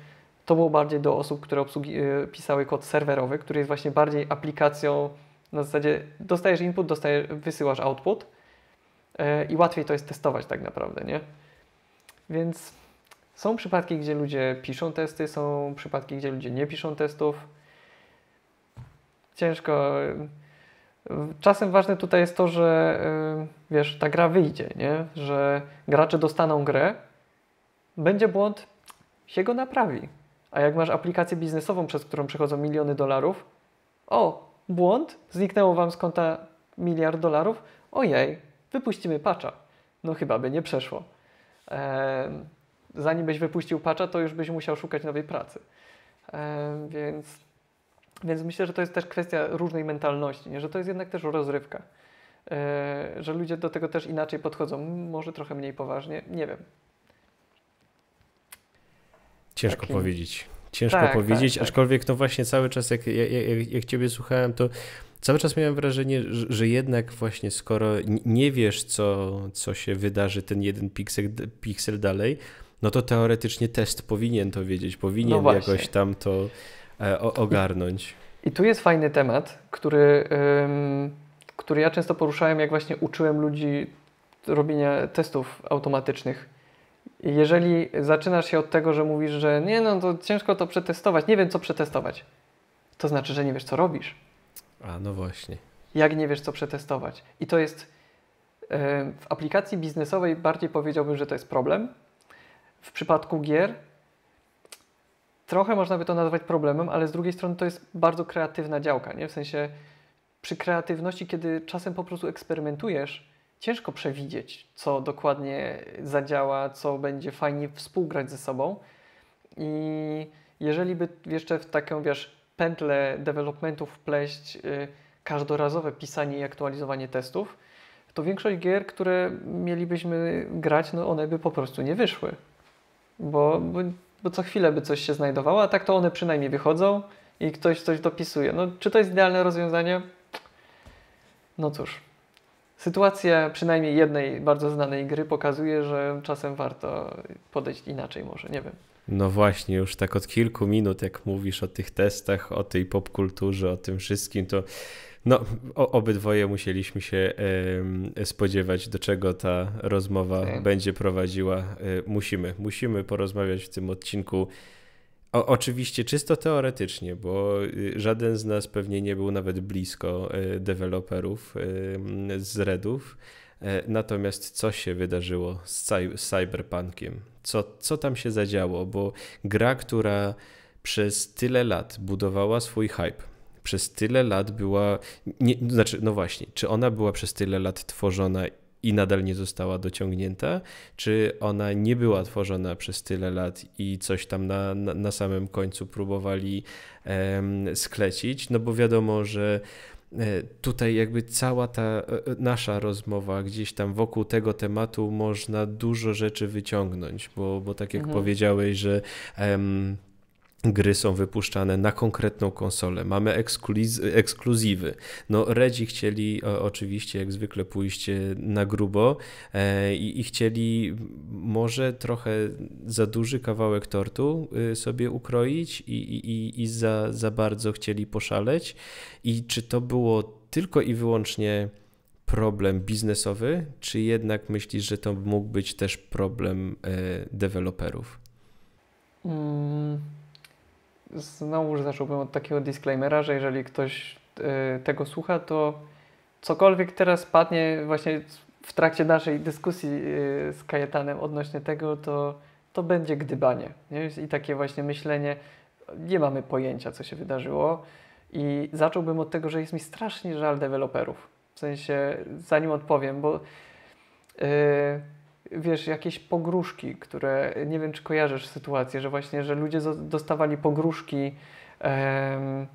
to było bardziej do osób, które obsługi, e, pisały kod serwerowy, który jest właśnie bardziej aplikacją na zasadzie dostajesz input, dostajesz, wysyłasz output E, i łatwiej to jest testować tak naprawdę, nie? Więc są przypadki, gdzie ludzie piszą testy, są przypadki, gdzie ludzie nie piszą testów. Ciężko. E, czasem ważne tutaj jest to, że e, wiesz, ta gra wyjdzie, nie? Że gracze dostaną grę, będzie błąd, się go naprawi. A jak masz aplikację biznesową, przez którą przechodzą miliony dolarów, o, błąd, zniknęło wam z konta miliard dolarów, ojej, wypuścimy pacza. No chyba by nie przeszło. E, zanim byś wypuścił pacza, to już byś musiał szukać nowej pracy. E, więc, więc myślę, że to jest też kwestia różnej mentalności, nie? że to jest jednak też rozrywka. E, że ludzie do tego też inaczej podchodzą, może trochę mniej poważnie, nie wiem. Ciężko powiedzieć. Ciężko tak, powiedzieć, tak, tak. aczkolwiek to właśnie cały czas, jak, jak, jak, jak Ciebie słuchałem, to cały czas miałem wrażenie, że jednak właśnie skoro nie wiesz, co, co się wydarzy ten jeden piksel, piksel dalej, no to teoretycznie test powinien to wiedzieć, powinien no jakoś tam to e, ogarnąć. I, I tu jest fajny temat, który, ym, który ja często poruszałem, jak właśnie uczyłem ludzi robienia testów automatycznych. Jeżeli zaczynasz się od tego, że mówisz, że nie no, to ciężko to przetestować, nie wiem co przetestować, to znaczy, że nie wiesz co robisz. A no właśnie. Jak nie wiesz, co przetestować. I to jest e, w aplikacji biznesowej bardziej powiedziałbym, że to jest problem. W przypadku gier trochę można by to nazwać problemem, ale z drugiej strony to jest bardzo kreatywna działka, nie? W sensie przy kreatywności, kiedy czasem po prostu eksperymentujesz, ciężko przewidzieć, co dokładnie zadziała, co będzie fajnie współgrać ze sobą. I jeżeli by jeszcze w taką, wiesz, pętlę developmentów wpleść y, każdorazowe pisanie i aktualizowanie testów, to większość gier, które mielibyśmy grać, no one by po prostu nie wyszły. Bo, bo, bo co chwilę by coś się znajdowało, a tak to one przynajmniej wychodzą i ktoś coś dopisuje. No, czy to jest idealne rozwiązanie? No cóż. Sytuacja przynajmniej jednej bardzo znanej gry pokazuje, że czasem warto podejść inaczej może, nie wiem. No właśnie, już tak od kilku minut, jak mówisz o tych testach, o tej popkulturze, o tym wszystkim, to no, obydwoje musieliśmy się spodziewać, do czego ta rozmowa tak. będzie prowadziła. E, musimy, musimy porozmawiać w tym odcinku. O, oczywiście czysto teoretycznie, bo y, żaden z nas pewnie nie był nawet blisko e, deweloperów z Redów. E, natomiast co się wydarzyło z, Cyberpunkiem? Co, co tam się zadziało? Bo gra, która przez tyle lat budowała swój hype, przez tyle lat była. Nie, znaczy, no właśnie, czy ona była przez tyle lat tworzona i nadal nie została dociągnięta, czy ona nie była tworzona przez tyle lat i coś tam na, na, na samym końcu próbowali em, sklecić, no bo wiadomo, że E, tutaj jakby cała ta e, e, nasza rozmowa gdzieś tam wokół tego tematu można dużo rzeczy wyciągnąć, bo, bo tak jak mhm. powiedziałeś, że. Um, gry są wypuszczane na konkretną konsolę, mamy ekskluiz, ekskluzywy. No Redzi chcieli oczywiście jak zwykle pójść e, na grubo e, i, i, chcieli może trochę za duży kawałek tortu e, sobie ukroić i, i, i za, za bardzo chcieli poszaleć. I czy to było tylko i wyłącznie problem biznesowy, czy jednak myślisz, że to mógł być też problem deweloperów? Mm znowu zacząłbym od takiego disclaimera, że jeżeli ktoś y, tego słucha, to cokolwiek teraz padnie właśnie w trakcie naszej dyskusji y, z Kajetanem odnośnie tego, to, to będzie gdybanie. Nie? I takie właśnie myślenie, nie mamy pojęcia, co się wydarzyło. I zacząłbym od tego, że jest mi strasznie żal deweloperów. W sensie, zanim odpowiem, bo. Yy, wiesz, jakieś pogróżki, które nie wiem, czy kojarzysz sytuację, że właśnie, że ludzie dostawali pogróżki, em,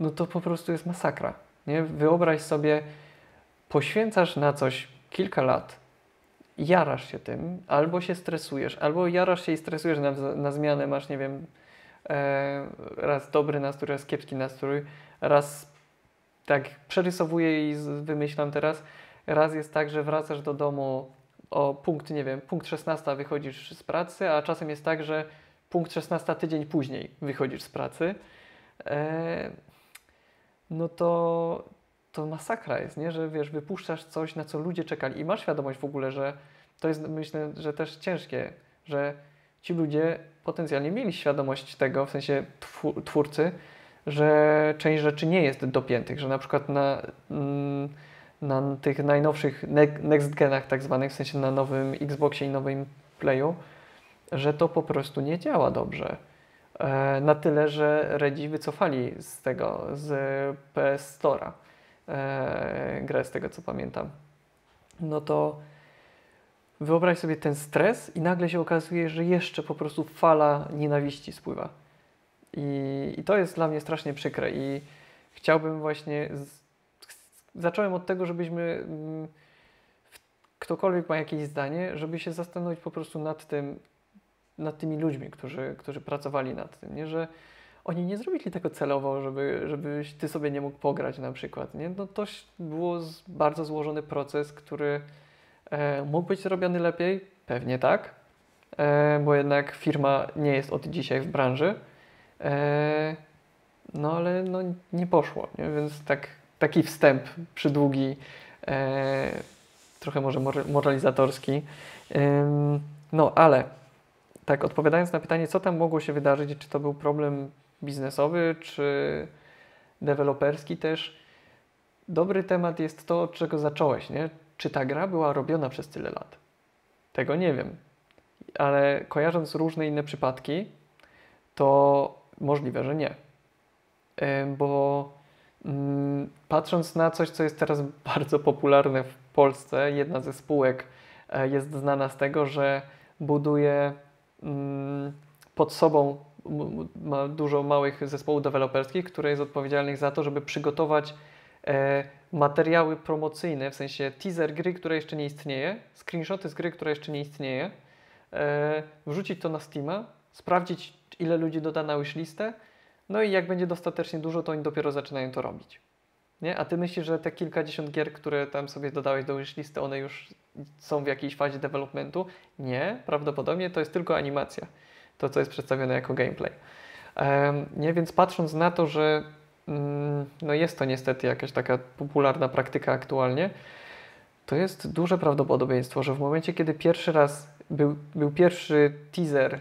no to po prostu jest masakra. Nie? Wyobraź sobie, poświęcasz na coś kilka lat, jarasz się tym, albo się stresujesz, albo jarasz się i stresujesz na, na zmianę, masz, nie wiem, e, raz dobry nastrój, raz kiepski nastrój, raz tak przerysowuję i wymyślam teraz, raz jest tak, że wracasz do domu o punkt, nie wiem, punkt 16 wychodzisz z pracy, a czasem jest tak, że punkt 16 tydzień później wychodzisz z pracy, e, no to, to masakra jest, nie? Że wiesz, wypuszczasz coś, na co ludzie czekali i masz świadomość w ogóle, że to jest, myślę, że też ciężkie, że ci ludzie potencjalnie mieli świadomość tego, w sensie twórcy, że część rzeczy nie jest dopiętych, że na przykład na... Mm, na tych najnowszych next genach tak zwanych, w sensie na nowym Xboxie i nowym Playu, że to po prostu nie działa dobrze. E, na tyle, że Redzi wycofali z tego, z PS Store'a e, grę, z tego co pamiętam. No to wyobraź sobie ten stres i nagle się okazuje, że jeszcze po prostu fala nienawiści spływa. I, i to jest dla mnie strasznie przykre i chciałbym właśnie z, zacząłem od tego, żebyśmy, mm, ktokolwiek ma jakieś zdanie, żeby się zastanowić po prostu nad tym, nad tymi ludźmi, którzy, którzy pracowali nad tym, nie? że oni nie zrobili tego celowo, żeby, żebyś ty sobie nie mógł pograć na przykład. Nie? No to był bardzo złożony proces, który e, mógł być zrobiony lepiej, pewnie tak, e, bo jednak firma nie jest od dzisiaj w branży, e, no ale no, nie poszło, nie? więc tak taki wstęp przydługi, e, trochę może moralizatorski. E, no ale tak, odpowiadając na pytanie, co tam mogło się wydarzyć, czy to był problem biznesowy, czy deweloperski też, dobry temat jest to, od czego zacząłeś, nie? Czy ta gra była robiona przez tyle lat? Tego nie wiem, ale kojarząc różne inne przypadki, to możliwe, że nie. Bo Mm, patrząc na coś, co jest teraz [laughs] bardzo popularne w Polsce, jedna ze spółek e, jest znana z tego, że buduje mm, pod sobą ma dużo małych zespołów deweloperskich, które jest odpowiedzialnych za to, żeby przygotować e, materiały promocyjne, w sensie teaser gry, która jeszcze nie istnieje, screenshoty z gry, która jeszcze nie istnieje, e, wrzucić to na Steama, sprawdzić ile ludzi doda na wishlistę, listę no i jak będzie dostatecznie dużo, to oni dopiero zaczynają to robić. Nie? A ty myślisz, że te kilkadziesiąt gier, które tam sobie dodałeś do listy, one już są w jakiejś fazie developmentu? Nie, prawdopodobnie to jest tylko animacja. To, co jest przedstawione jako gameplay. Um, nie, więc patrząc na to, że mm, no jest to niestety jakaś taka popularna praktyka aktualnie, to jest duże prawdopodobieństwo, że w momencie, kiedy pierwszy raz był, był pierwszy teaser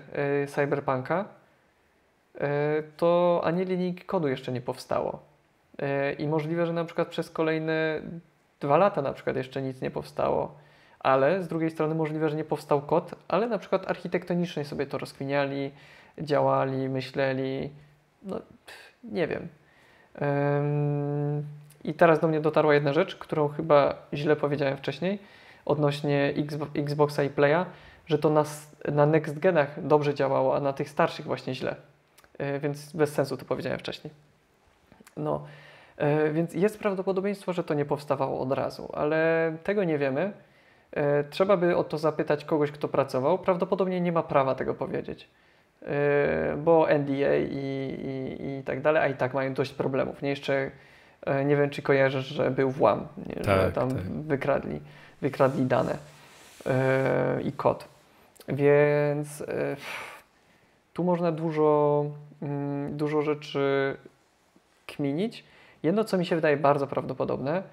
y, Cyberpunka, E, to ani linijki kodu jeszcze nie powstało. E, I możliwe, że na przykład przez kolejne dwa lata na przykład jeszcze nic nie powstało, ale z drugiej strony możliwe, że nie powstał kod, ale na przykład architektonicznie sobie to rozkminiali, działali, myśleli, no nie wiem. I teraz do mnie dotarła jedna rzecz, którą chyba źle powiedziałem wcześniej odnośnie Xboxa i Playa, że to na, na next genach dobrze działało, a na tych starszych właśnie źle. E, więc bez sensu to powiedziałem wcześniej. No, e, więc jest prawdopodobieństwo, że to nie powstawało od razu, ale tego nie wiemy. E, trzeba by o to zapytać kogoś, kto pracował. Prawdopodobnie nie ma prawa tego powiedzieć, bo NDA i, i, i tak dalej, a i tak mają dość problemów. Nie jeszcze nie wiem, czy kojarzysz, że był włam, nie? Tak, że tam tak. wykradli, wykradli dane i kod. Więc tu można dużo, mm, dużo rzeczy kminić. Jedno, co mi się wydaje bardzo prawdopodobne,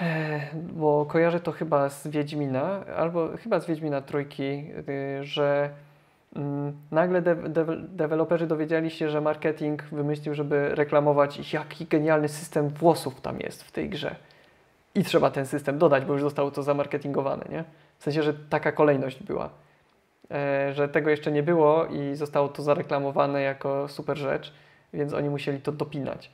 eh, bo kojarzę to chyba z Wiedźmina, albo chyba z Wiedźmina Trójki, y, że mm, nagle de de deweloperzy dowiedzieli się, że marketing wymyślił, żeby reklamować, jaki genialny system włosów tam jest w tej grze. I trzeba ten system dodać, bo już zostało to zamarketingowane, nie? W sensie, że taka kolejność była. E, że tego jeszcze nie było i zostało to zareklamowane jako super rzecz, więc oni musieli to dopinać.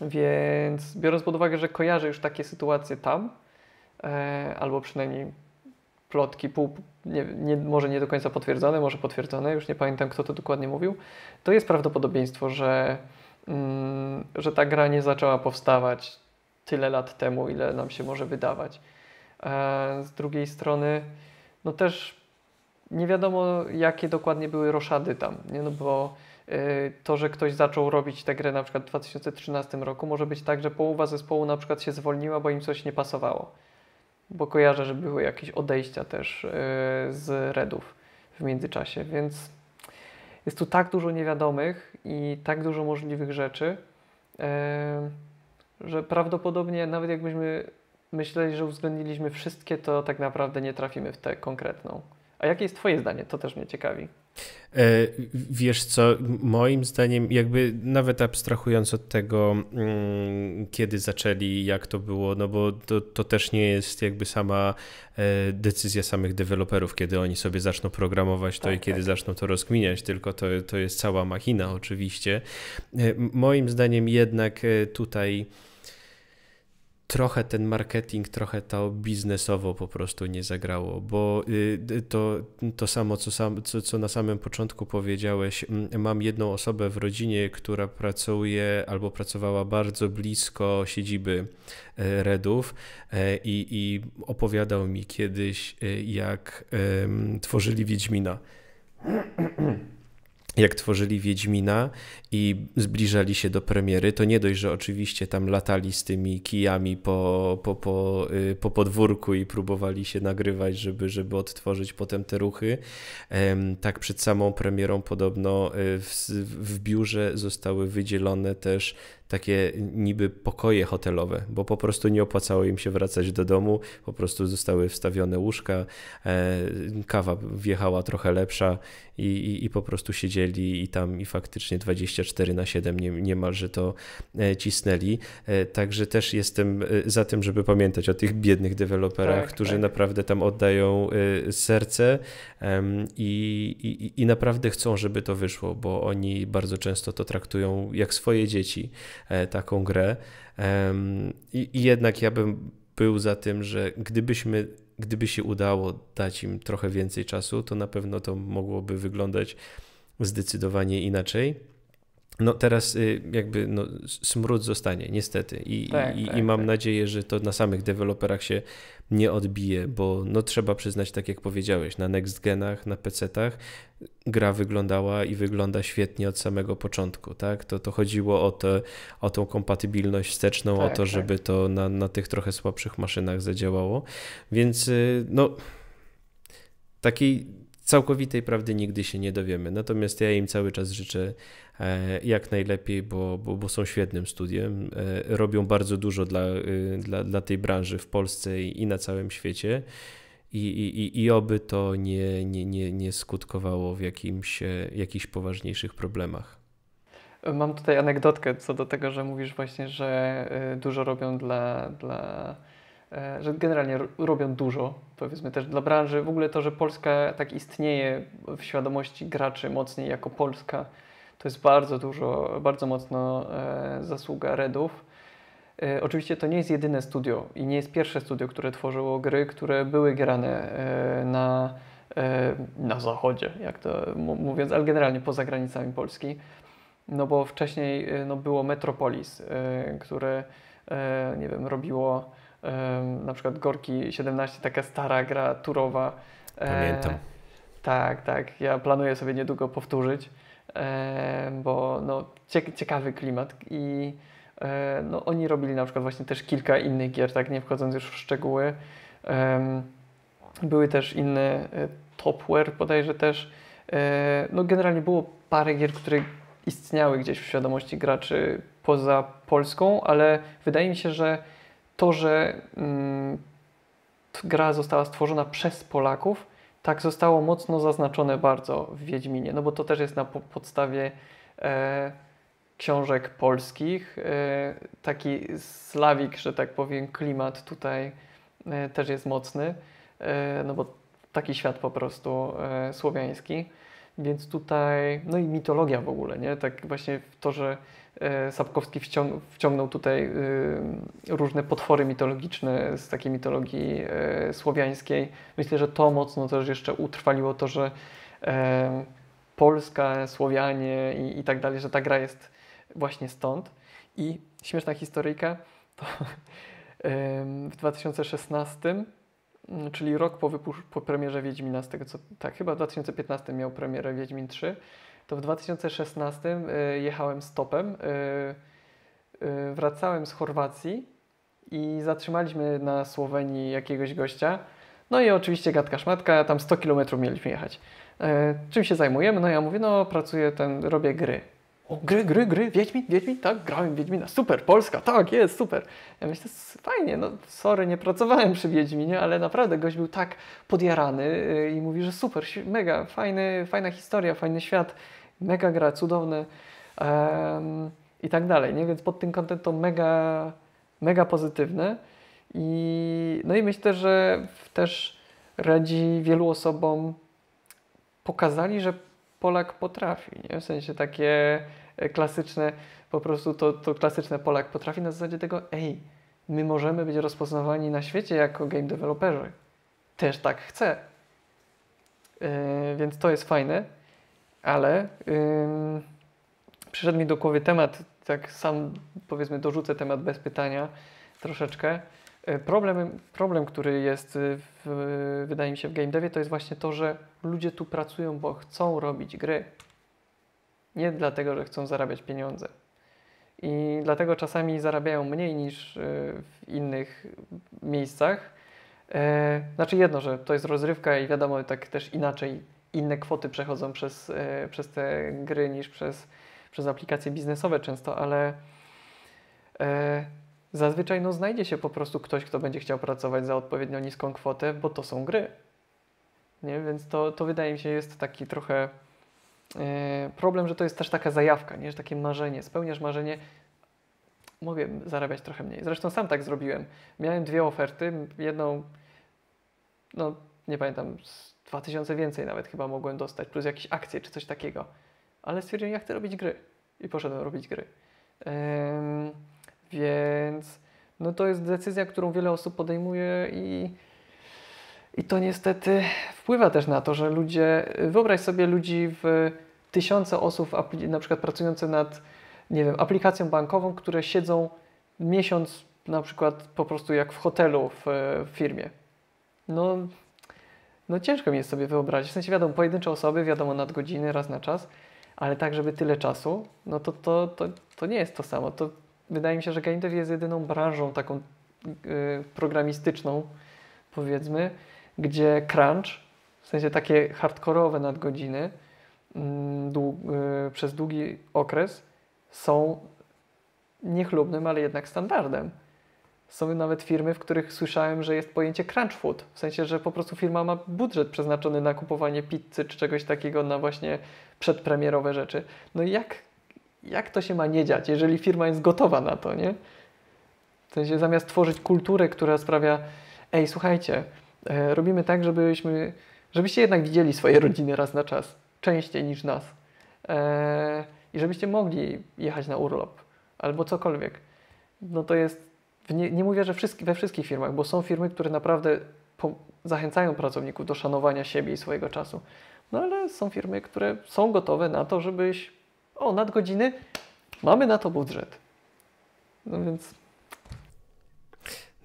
Więc biorąc pod uwagę, że kojarzę już takie sytuacje tam, e, albo przynajmniej plotki, pół, nie, nie, może nie do końca potwierdzone, może potwierdzone, już nie pamiętam kto to dokładnie mówił, to jest prawdopodobieństwo, że, mm, że ta gra nie zaczęła powstawać tyle lat temu, ile nam się może wydawać. E, z drugiej strony, no też nie wiadomo, jakie dokładnie były roszady tam, nie? no bo y, to, że ktoś zaczął robić tę grę na przykład w 2013 roku, może być tak, że połowa zespołu na przykład się zwolniła, bo im coś nie pasowało. Bo kojarzę, że były jakieś odejścia też y, z Redów w międzyczasie, więc jest tu tak dużo niewiadomych i tak dużo możliwych rzeczy, y, że prawdopodobnie nawet jakbyśmy myśleli, że uwzględniliśmy wszystkie, to tak naprawdę nie trafimy w tę konkretną. A jakie jest Twoje zdanie? To też mnie ciekawi. E, wiesz co, moim zdaniem, jakby nawet abstrahując od tego, mm, kiedy zaczęli, jak to było, no bo to, to też nie jest jakby sama e, decyzja samych deweloperów, kiedy oni sobie zaczną programować to tak, i kiedy tak. zaczną to rozkminiać, tylko to, to jest cała machina, oczywiście. E, moim zdaniem, jednak tutaj trochę ten marketing, trochę to biznesowo po prostu nie zagrało, bo y, y, to, to samo, co, sam, co, co na samym początku powiedziałeś, mam jedną osobę w rodzinie, która pracuje albo pracowała bardzo blisko siedziby e, Redów e, i, i opowiadał mi kiedyś, e, jak tworzyli Wiedźmina. [clears throat] jak tworzyli Wiedźmina i zbliżali się do premiery, to nie dość, że oczywiście tam latali z tymi kijami po, po, po, y, po podwórku i próbowali się nagrywać, żeby, żeby odtworzyć potem te ruchy. Tak przed samą premierą podobno y, w, w biurze zostały wydzielone też takie niby pokoje hotelowe, bo po prostu nie opłacało im się wracać do domu, po prostu zostały wstawione łóżka, e, kawa wjechała trochę lepsza i, i, i po prostu siedzieli i tam i faktycznie 24 na 7 nie, niemalże to e, cisnęli. E, także też jestem za tym, żeby pamiętać o tych biednych deweloperach, tak, którzy tak. naprawdę tam oddają serce i, i, i naprawdę chcą, żeby to wyszło, bo oni bardzo często to traktują jak swoje dzieci. E, taką grę. I, jednak ja bym był za tym, że gdybyśmy gdyby się udało dać im trochę więcej czasu, to na pewno to mogłoby wyglądać zdecydowanie inaczej. No teraz y, jakby no, smród zostanie, niestety. I, tak, i, tak, i mam tak. nadzieję, że to na samych deweloperach się nie odbije, bo no trzeba przyznać, tak jak powiedziałeś, na next genach, na PC-tach gra wyglądała i wygląda świetnie od samego początku, tak? To, to chodziło o, te, o tą kompatybilność wsteczną, tak, o to, tak. żeby to na, na tych trochę słabszych maszynach zadziałało, więc y, no takiej całkowitej prawdy nigdy się nie dowiemy. Natomiast ja im cały czas życzę E, jak najlepiej, bo, bo, bo są świetnym studiem. E, robią bardzo dużo dla, y, dla, dla tej branży w Polsce i, i na całym świecie. I, i, i oby to nie, nie, nie, nie skutkowało w jakimś, e, jakichś poważniejszych problemach. Mam tutaj anegdotkę co do tego, że mówisz właśnie, że y, dużo robią dla, dla że generalnie robią dużo, powiedzmy też dla branży. W ogóle to, że Polska tak istnieje w świadomości graczy mocniej jako Polska, to jest bardzo dużo, bardzo mocno e, zasługa Redów. E, oczywiście to nie jest jedyne studio i nie jest pierwsze studio, które tworzyło gry, które były grane e, na, na zachodzie, jak to mówiąc, ale generalnie poza granicami Polski. No bo wcześniej no, było Metropolis, które nie wiem, robiło na przykład Gorki 17, taka stara gra turowa. Pamiętam. tak, tak. Ja planuję sobie niedługo powtórzyć. E, bo no, ciekawy klimat i e, no, oni robili na przykład właśnie też kilka innych gier, tak nie wchodząc już w szczegóły. Były też inne e, topware bodajże też. No generalnie było parę gier, które istniały gdzieś w świadomości graczy poza Polską, ale wydaje mi się, że to, że mm, gra została stworzona przez Polaków, tak zostało mocno zaznaczone bardzo w Wiedźminie, no bo to też jest na po podstawie e, książek polskich. E, taki slawik, że tak powiem, klimat tutaj e, też jest mocny, e, no bo taki świat po prostu e, słowiański. Więc tutaj, no i mitologia w ogóle, nie? Tak właśnie to, że E, Sapkowski wciągnął tutaj y, różne potwory mitologiczne z takiej mitologii e, słowiańskiej. Myślę, że to mocno też jeszcze utrwaliło to, że e, Polska, Słowianie i, i tak dalej, że ta gra jest właśnie stąd. I śmieszna historyjka, to [laughs] w 2016, mm, czyli rok po, po premierze Wiedźmina, z tego co, tak, chyba w 2015 miał premierę Wiedźmin 3, to w 2016 y, jechałem stopem. Y, y, wracałem z Chorwacji i zatrzymaliśmy na Słowenii jakiegoś gościa. No i oczywiście gadka szmatka, tam 100 km mieliśmy jechać. Czym się zajmujemy? No ja mówię, no pracuję, ten, robię gry o, gry, gry, gry, Wiedźmin, Wiedźmin, tak, grałem Wiedźmina, super, Polska, tak, jest, super. Ja myślę, fajnie, no sorry, nie pracowałem przy Wiedźminie, ale naprawdę gość był tak podjarany y, i mówi, że super, mega, fajny, fajna historia, fajny świat, mega gra, cudowny um, i tak dalej, nie? Więc pod tym kątem to mega, mega pozytywne i no i myślę, że też radzi wielu osobom pokazali, że Polak potrafi, nie? w sensie takie e, klasyczne, po prostu to, to klasyczne Polak potrafi na zasadzie tego, ej, my możemy być rozpoznawani na świecie jako game developerzy. Też tak chcę. Yy, więc to jest fajne, ale yy, przyszedł mi do głowy temat, tak sam powiedzmy dorzucę temat bez pytania troszeczkę. E, problem, problem, który jest, e, w, wydaje mi się, w game devie, to jest właśnie to, że ludzie tu pracują, bo chcą robić gry. Nie dlatego, że chcą zarabiać pieniądze. I dlatego czasami zarabiają mniej niż e, w innych miejscach. Znaczy jedno, że to jest rozrywka i wiadomo, tak też inaczej inne kwoty przechodzą przez, przez te gry niż przez, przez aplikacje biznesowe często, ale Zazwyczaj no, znajdzie się po prostu ktoś, kto będzie chciał pracować za odpowiednio niską kwotę, bo to są gry. Nie? Więc to, to wydaje mi się jest taki trochę e, problem, że to jest też taka zajawka, nie? że takie marzenie. Spełniasz marzenie, mogę zarabiać trochę mniej. Zresztą sam tak zrobiłem. Miałem dwie oferty, jedną, no nie pamiętam, 2000 więcej nawet chyba mogłem dostać, plus jakieś akcje czy coś takiego. Ale stwierdziłem, ja chcę robić gry. I poszedłem robić gry. Yy więc no to jest decyzja, którą wiele osób podejmuje i, i to niestety wpływa też na to, że ludzie, wyobraź sobie ludzi w tysiące osób, na przykład pracujące nad, nie wiem, aplikacją bankową, które siedzą miesiąc na przykład po prostu jak w hotelu w, w firmie. No, no ciężko mi jest sobie wyobrazić. W sensie wiadomo, pojedyncze osoby, wiadomo nadgodziny raz na czas, ale tak, żeby tyle czasu, no to, to, to, to nie jest to samo. To wydaje mi się, że GameDev jest jedyną branżą taką y, programistyczną, powiedzmy, gdzie crunch, w sensie takie hardkorowe nadgodziny mm, y, przez długi okres są niechlubnym, ale jednak standardem. Są nawet firmy, w których słyszałem, że jest pojęcie crunch food, w sensie, że po prostu firma ma budżet przeznaczony na kupowanie pizzy czy czegoś takiego na właśnie przedpremierowe rzeczy. No i jak jak to się ma nie dziać, jeżeli firma jest gotowa na to, nie? W sensie zamiast tworzyć kulturę, która sprawia, ej, słuchajcie, e, robimy tak, żebyśmy, żebyście jednak widzieli swoje rodziny raz na czas, częściej niż nas. E, I żebyście mogli jechać na urlop albo cokolwiek. No to jest, nie, nie mówię, że we wszystkich firmach, bo są firmy, które naprawdę po, zachęcają pracowników do szanowania siebie i swojego czasu. No ale są firmy, które są gotowe na to, żebyś o, nadgodziny, mamy na to budżet. No więc...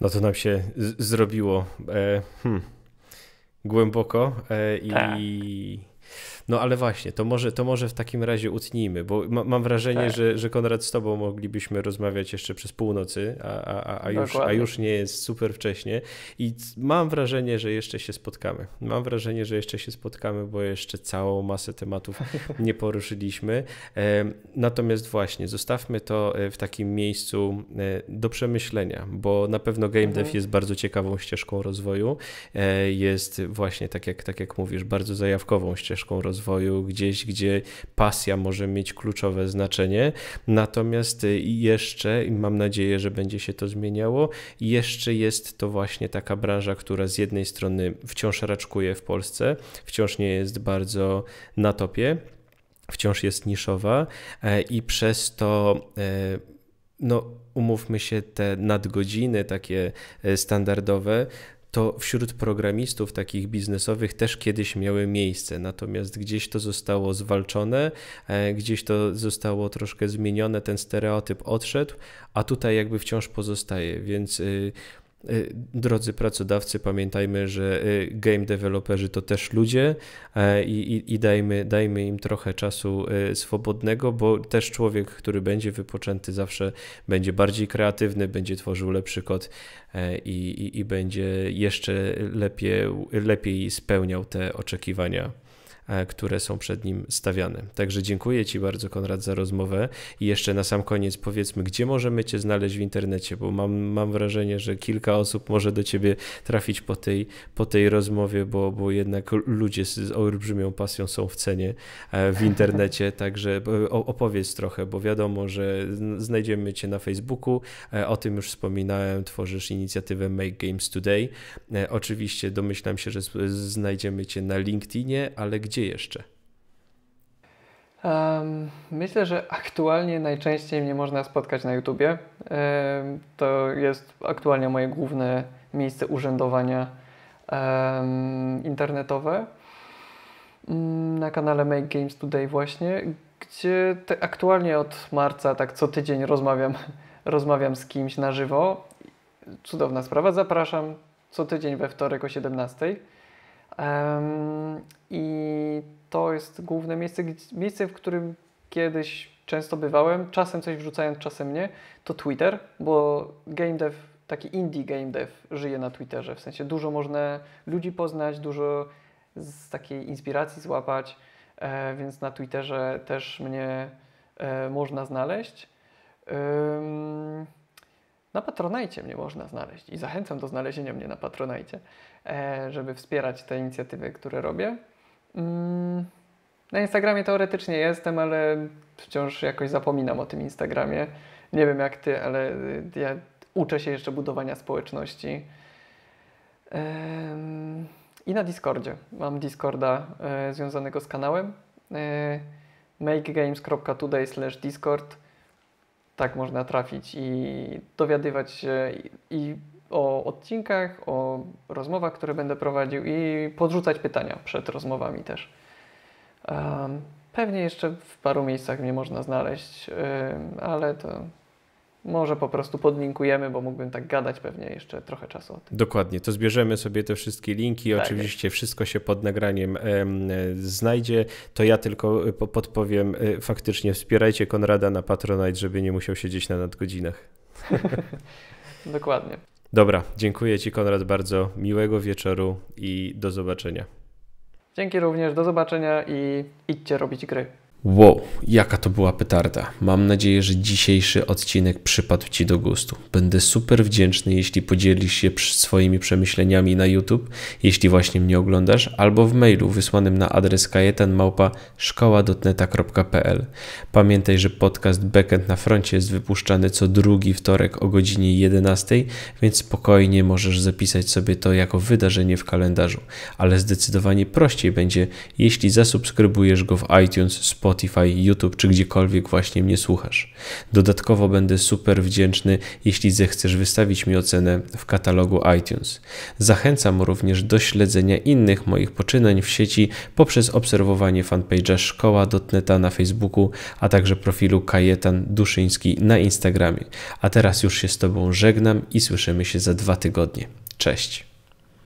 No to nam się zrobiło e, hmm, głęboko e, i... Tak. No ale właśnie, to może, to może w takim razie utnijmy, bo ma, mam wrażenie, tak. że, że Konrad z tobą moglibyśmy rozmawiać jeszcze przez północy, a, a, a, już, a już nie jest super wcześnie i mam wrażenie, że jeszcze się spotkamy. Mam wrażenie, że jeszcze się spotkamy, bo jeszcze całą masę tematów [laughs] nie poruszyliśmy. E, natomiast właśnie, zostawmy to e, w takim miejscu e, do przemyślenia, bo na pewno game mhm. dev jest bardzo ciekawą ścieżką rozwoju. Jest właśnie, tak jak, tak jak mówisz, bardzo zajawkową ścieżką rozwoju rozwoju, gdzieś, gdzie pasja może mieć kluczowe znaczenie. Natomiast y, jeszcze, i mam nadzieję, że będzie się to zmieniało, jeszcze jest to właśnie taka branża, która z jednej strony wciąż raczkuje w Polsce, wciąż nie jest bardzo na topie, wciąż jest niszowa e, i przez to e, no umówmy się, te nadgodziny takie e, standardowe to wśród programistów takich biznesowych też kiedyś miały miejsce, natomiast gdzieś to zostało zwalczone, e, gdzieś to zostało troszkę zmienione, ten stereotyp odszedł, a tutaj jakby wciąż pozostaje, więc y, E, drodzy pracodawcy, pamiętajmy, że e, game developerzy to też ludzie e, i, i, i, dajmy, dajmy im trochę czasu swobodnego, bo też człowiek, który będzie wypoczęty, zawsze będzie bardziej kreatywny, będzie tworzył lepszy kod i, i będzie jeszcze lepiej, lepiej spełniał te oczekiwania. E, które są przed nim stawiane. Także dziękuję Ci bardzo, Konrad, za rozmowę. I jeszcze na sam koniec powiedzmy, gdzie możemy Cię znaleźć w internecie, bo mam, mam wrażenie, że kilka osób może do Ciebie trafić po tej, po tej rozmowie, bo, bo jednak ludzie z olbrzymią pasją są w cenie e, w internecie. [laughs] Także e, opowiedz trochę, bo wiadomo, że znajdziemy Cię na Facebooku. O tym już wspominałem, tworzysz inicjatywę Make Games Today. Oczywiście domyślam się, że znajdziemy Cię na LinkedInie, ale gdzie gdzie jeszcze? Um, myślę, że aktualnie najczęściej mnie można spotkać na YouTubie. to jest aktualnie moje główne miejsce urzędowania internetowe. Mm, na kanale Make Games Today właśnie, gdzie te, aktualnie od marca, tak co tydzień rozmawiam, [laughs] rozmawiam z kimś na żywo. Cudowna sprawa, zapraszam co tydzień we wtorek o 17. I to jest główne miejsce, miejsce, w którym kiedyś często bywałem, czasem coś wrzucając, czasem nie, to Twitter, bo game dev, taki indie game dev żyje na Twitterze, w sensie dużo można ludzi poznać, dużo z takiej inspiracji złapać, e, więc na Twitterze też mnie e, można znaleźć. Na Patronajcie mnie można znaleźć i zachęcam do znalezienia mnie na Patronajcie. E, żeby wspierać te inicjatywy, które robię. Mm, na Instagramie teoretycznie jestem, ale wciąż jakoś zapominam o tym Instagramie. Nie wiem jak ty, ale y, ja uczę się jeszcze budowania społeczności. I na Discordzie. Mam Discorda e, związanego z kanałem. E, makegames.today discord. Tak można trafić i dowiadywać się i, i o odcinkach, o rozmowach, które będę prowadził i podrzucać pytania przed rozmowami też. Um, pewnie jeszcze w paru miejscach mnie można znaleźć, um, ale to może po prostu podlinkujemy, bo mógłbym tak gadać pewnie jeszcze trochę czasu o tym. Dokładnie, to zbierzemy sobie te wszystkie linki. Tak Oczywiście wszystko się pod nagraniem znajdzie. To ja tylko e, podpowiem, e, faktycznie wspierajcie Konrada na Patronite, żeby nie musiał siedzieć na nadgodzinach. [laughs] Dokładnie. Dobra, dziękuję Ci Konrad bardzo. Miłego wieczoru i do zobaczenia. Dzięki również, do zobaczenia i idźcie robić gry. Wow, jaka to była petarda. Mam nadzieję, że dzisiejszy odcinek przypadł Ci do gustu. Będę super wdzięczny, jeśli podzielisz się swoimi przemyśleniami na YouTube, jeśli właśnie mnie oglądasz, albo w mailu wysłanym na adres kajetanmałpa.szkoła.neta.pl. Pamiętaj, że podcast Backend na froncie jest wypuszczany co drugi wtorek o godzinie 11, więc spokojnie możesz zapisać sobie to jako wydarzenie w kalendarzu, ale zdecydowanie prościej będzie, jeśli zasubskrybujesz go w iTunes, Spotify, Spotify, YouTube czy gdziekolwiek właśnie mnie słuchasz. Dodatkowo będę super wdzięczny, jeśli zechcesz wystawić mi ocenę w katalogu iTunes. Zachęcam również do śledzenia innych moich poczynań w sieci poprzez obserwowanie fanpage'a szkoła.neta na Facebooku, a także profilu Kajetan Duszyński na Instagramie. A teraz już się z Tobą żegnam i słyszymy się za dwa tygodnie. Cześć!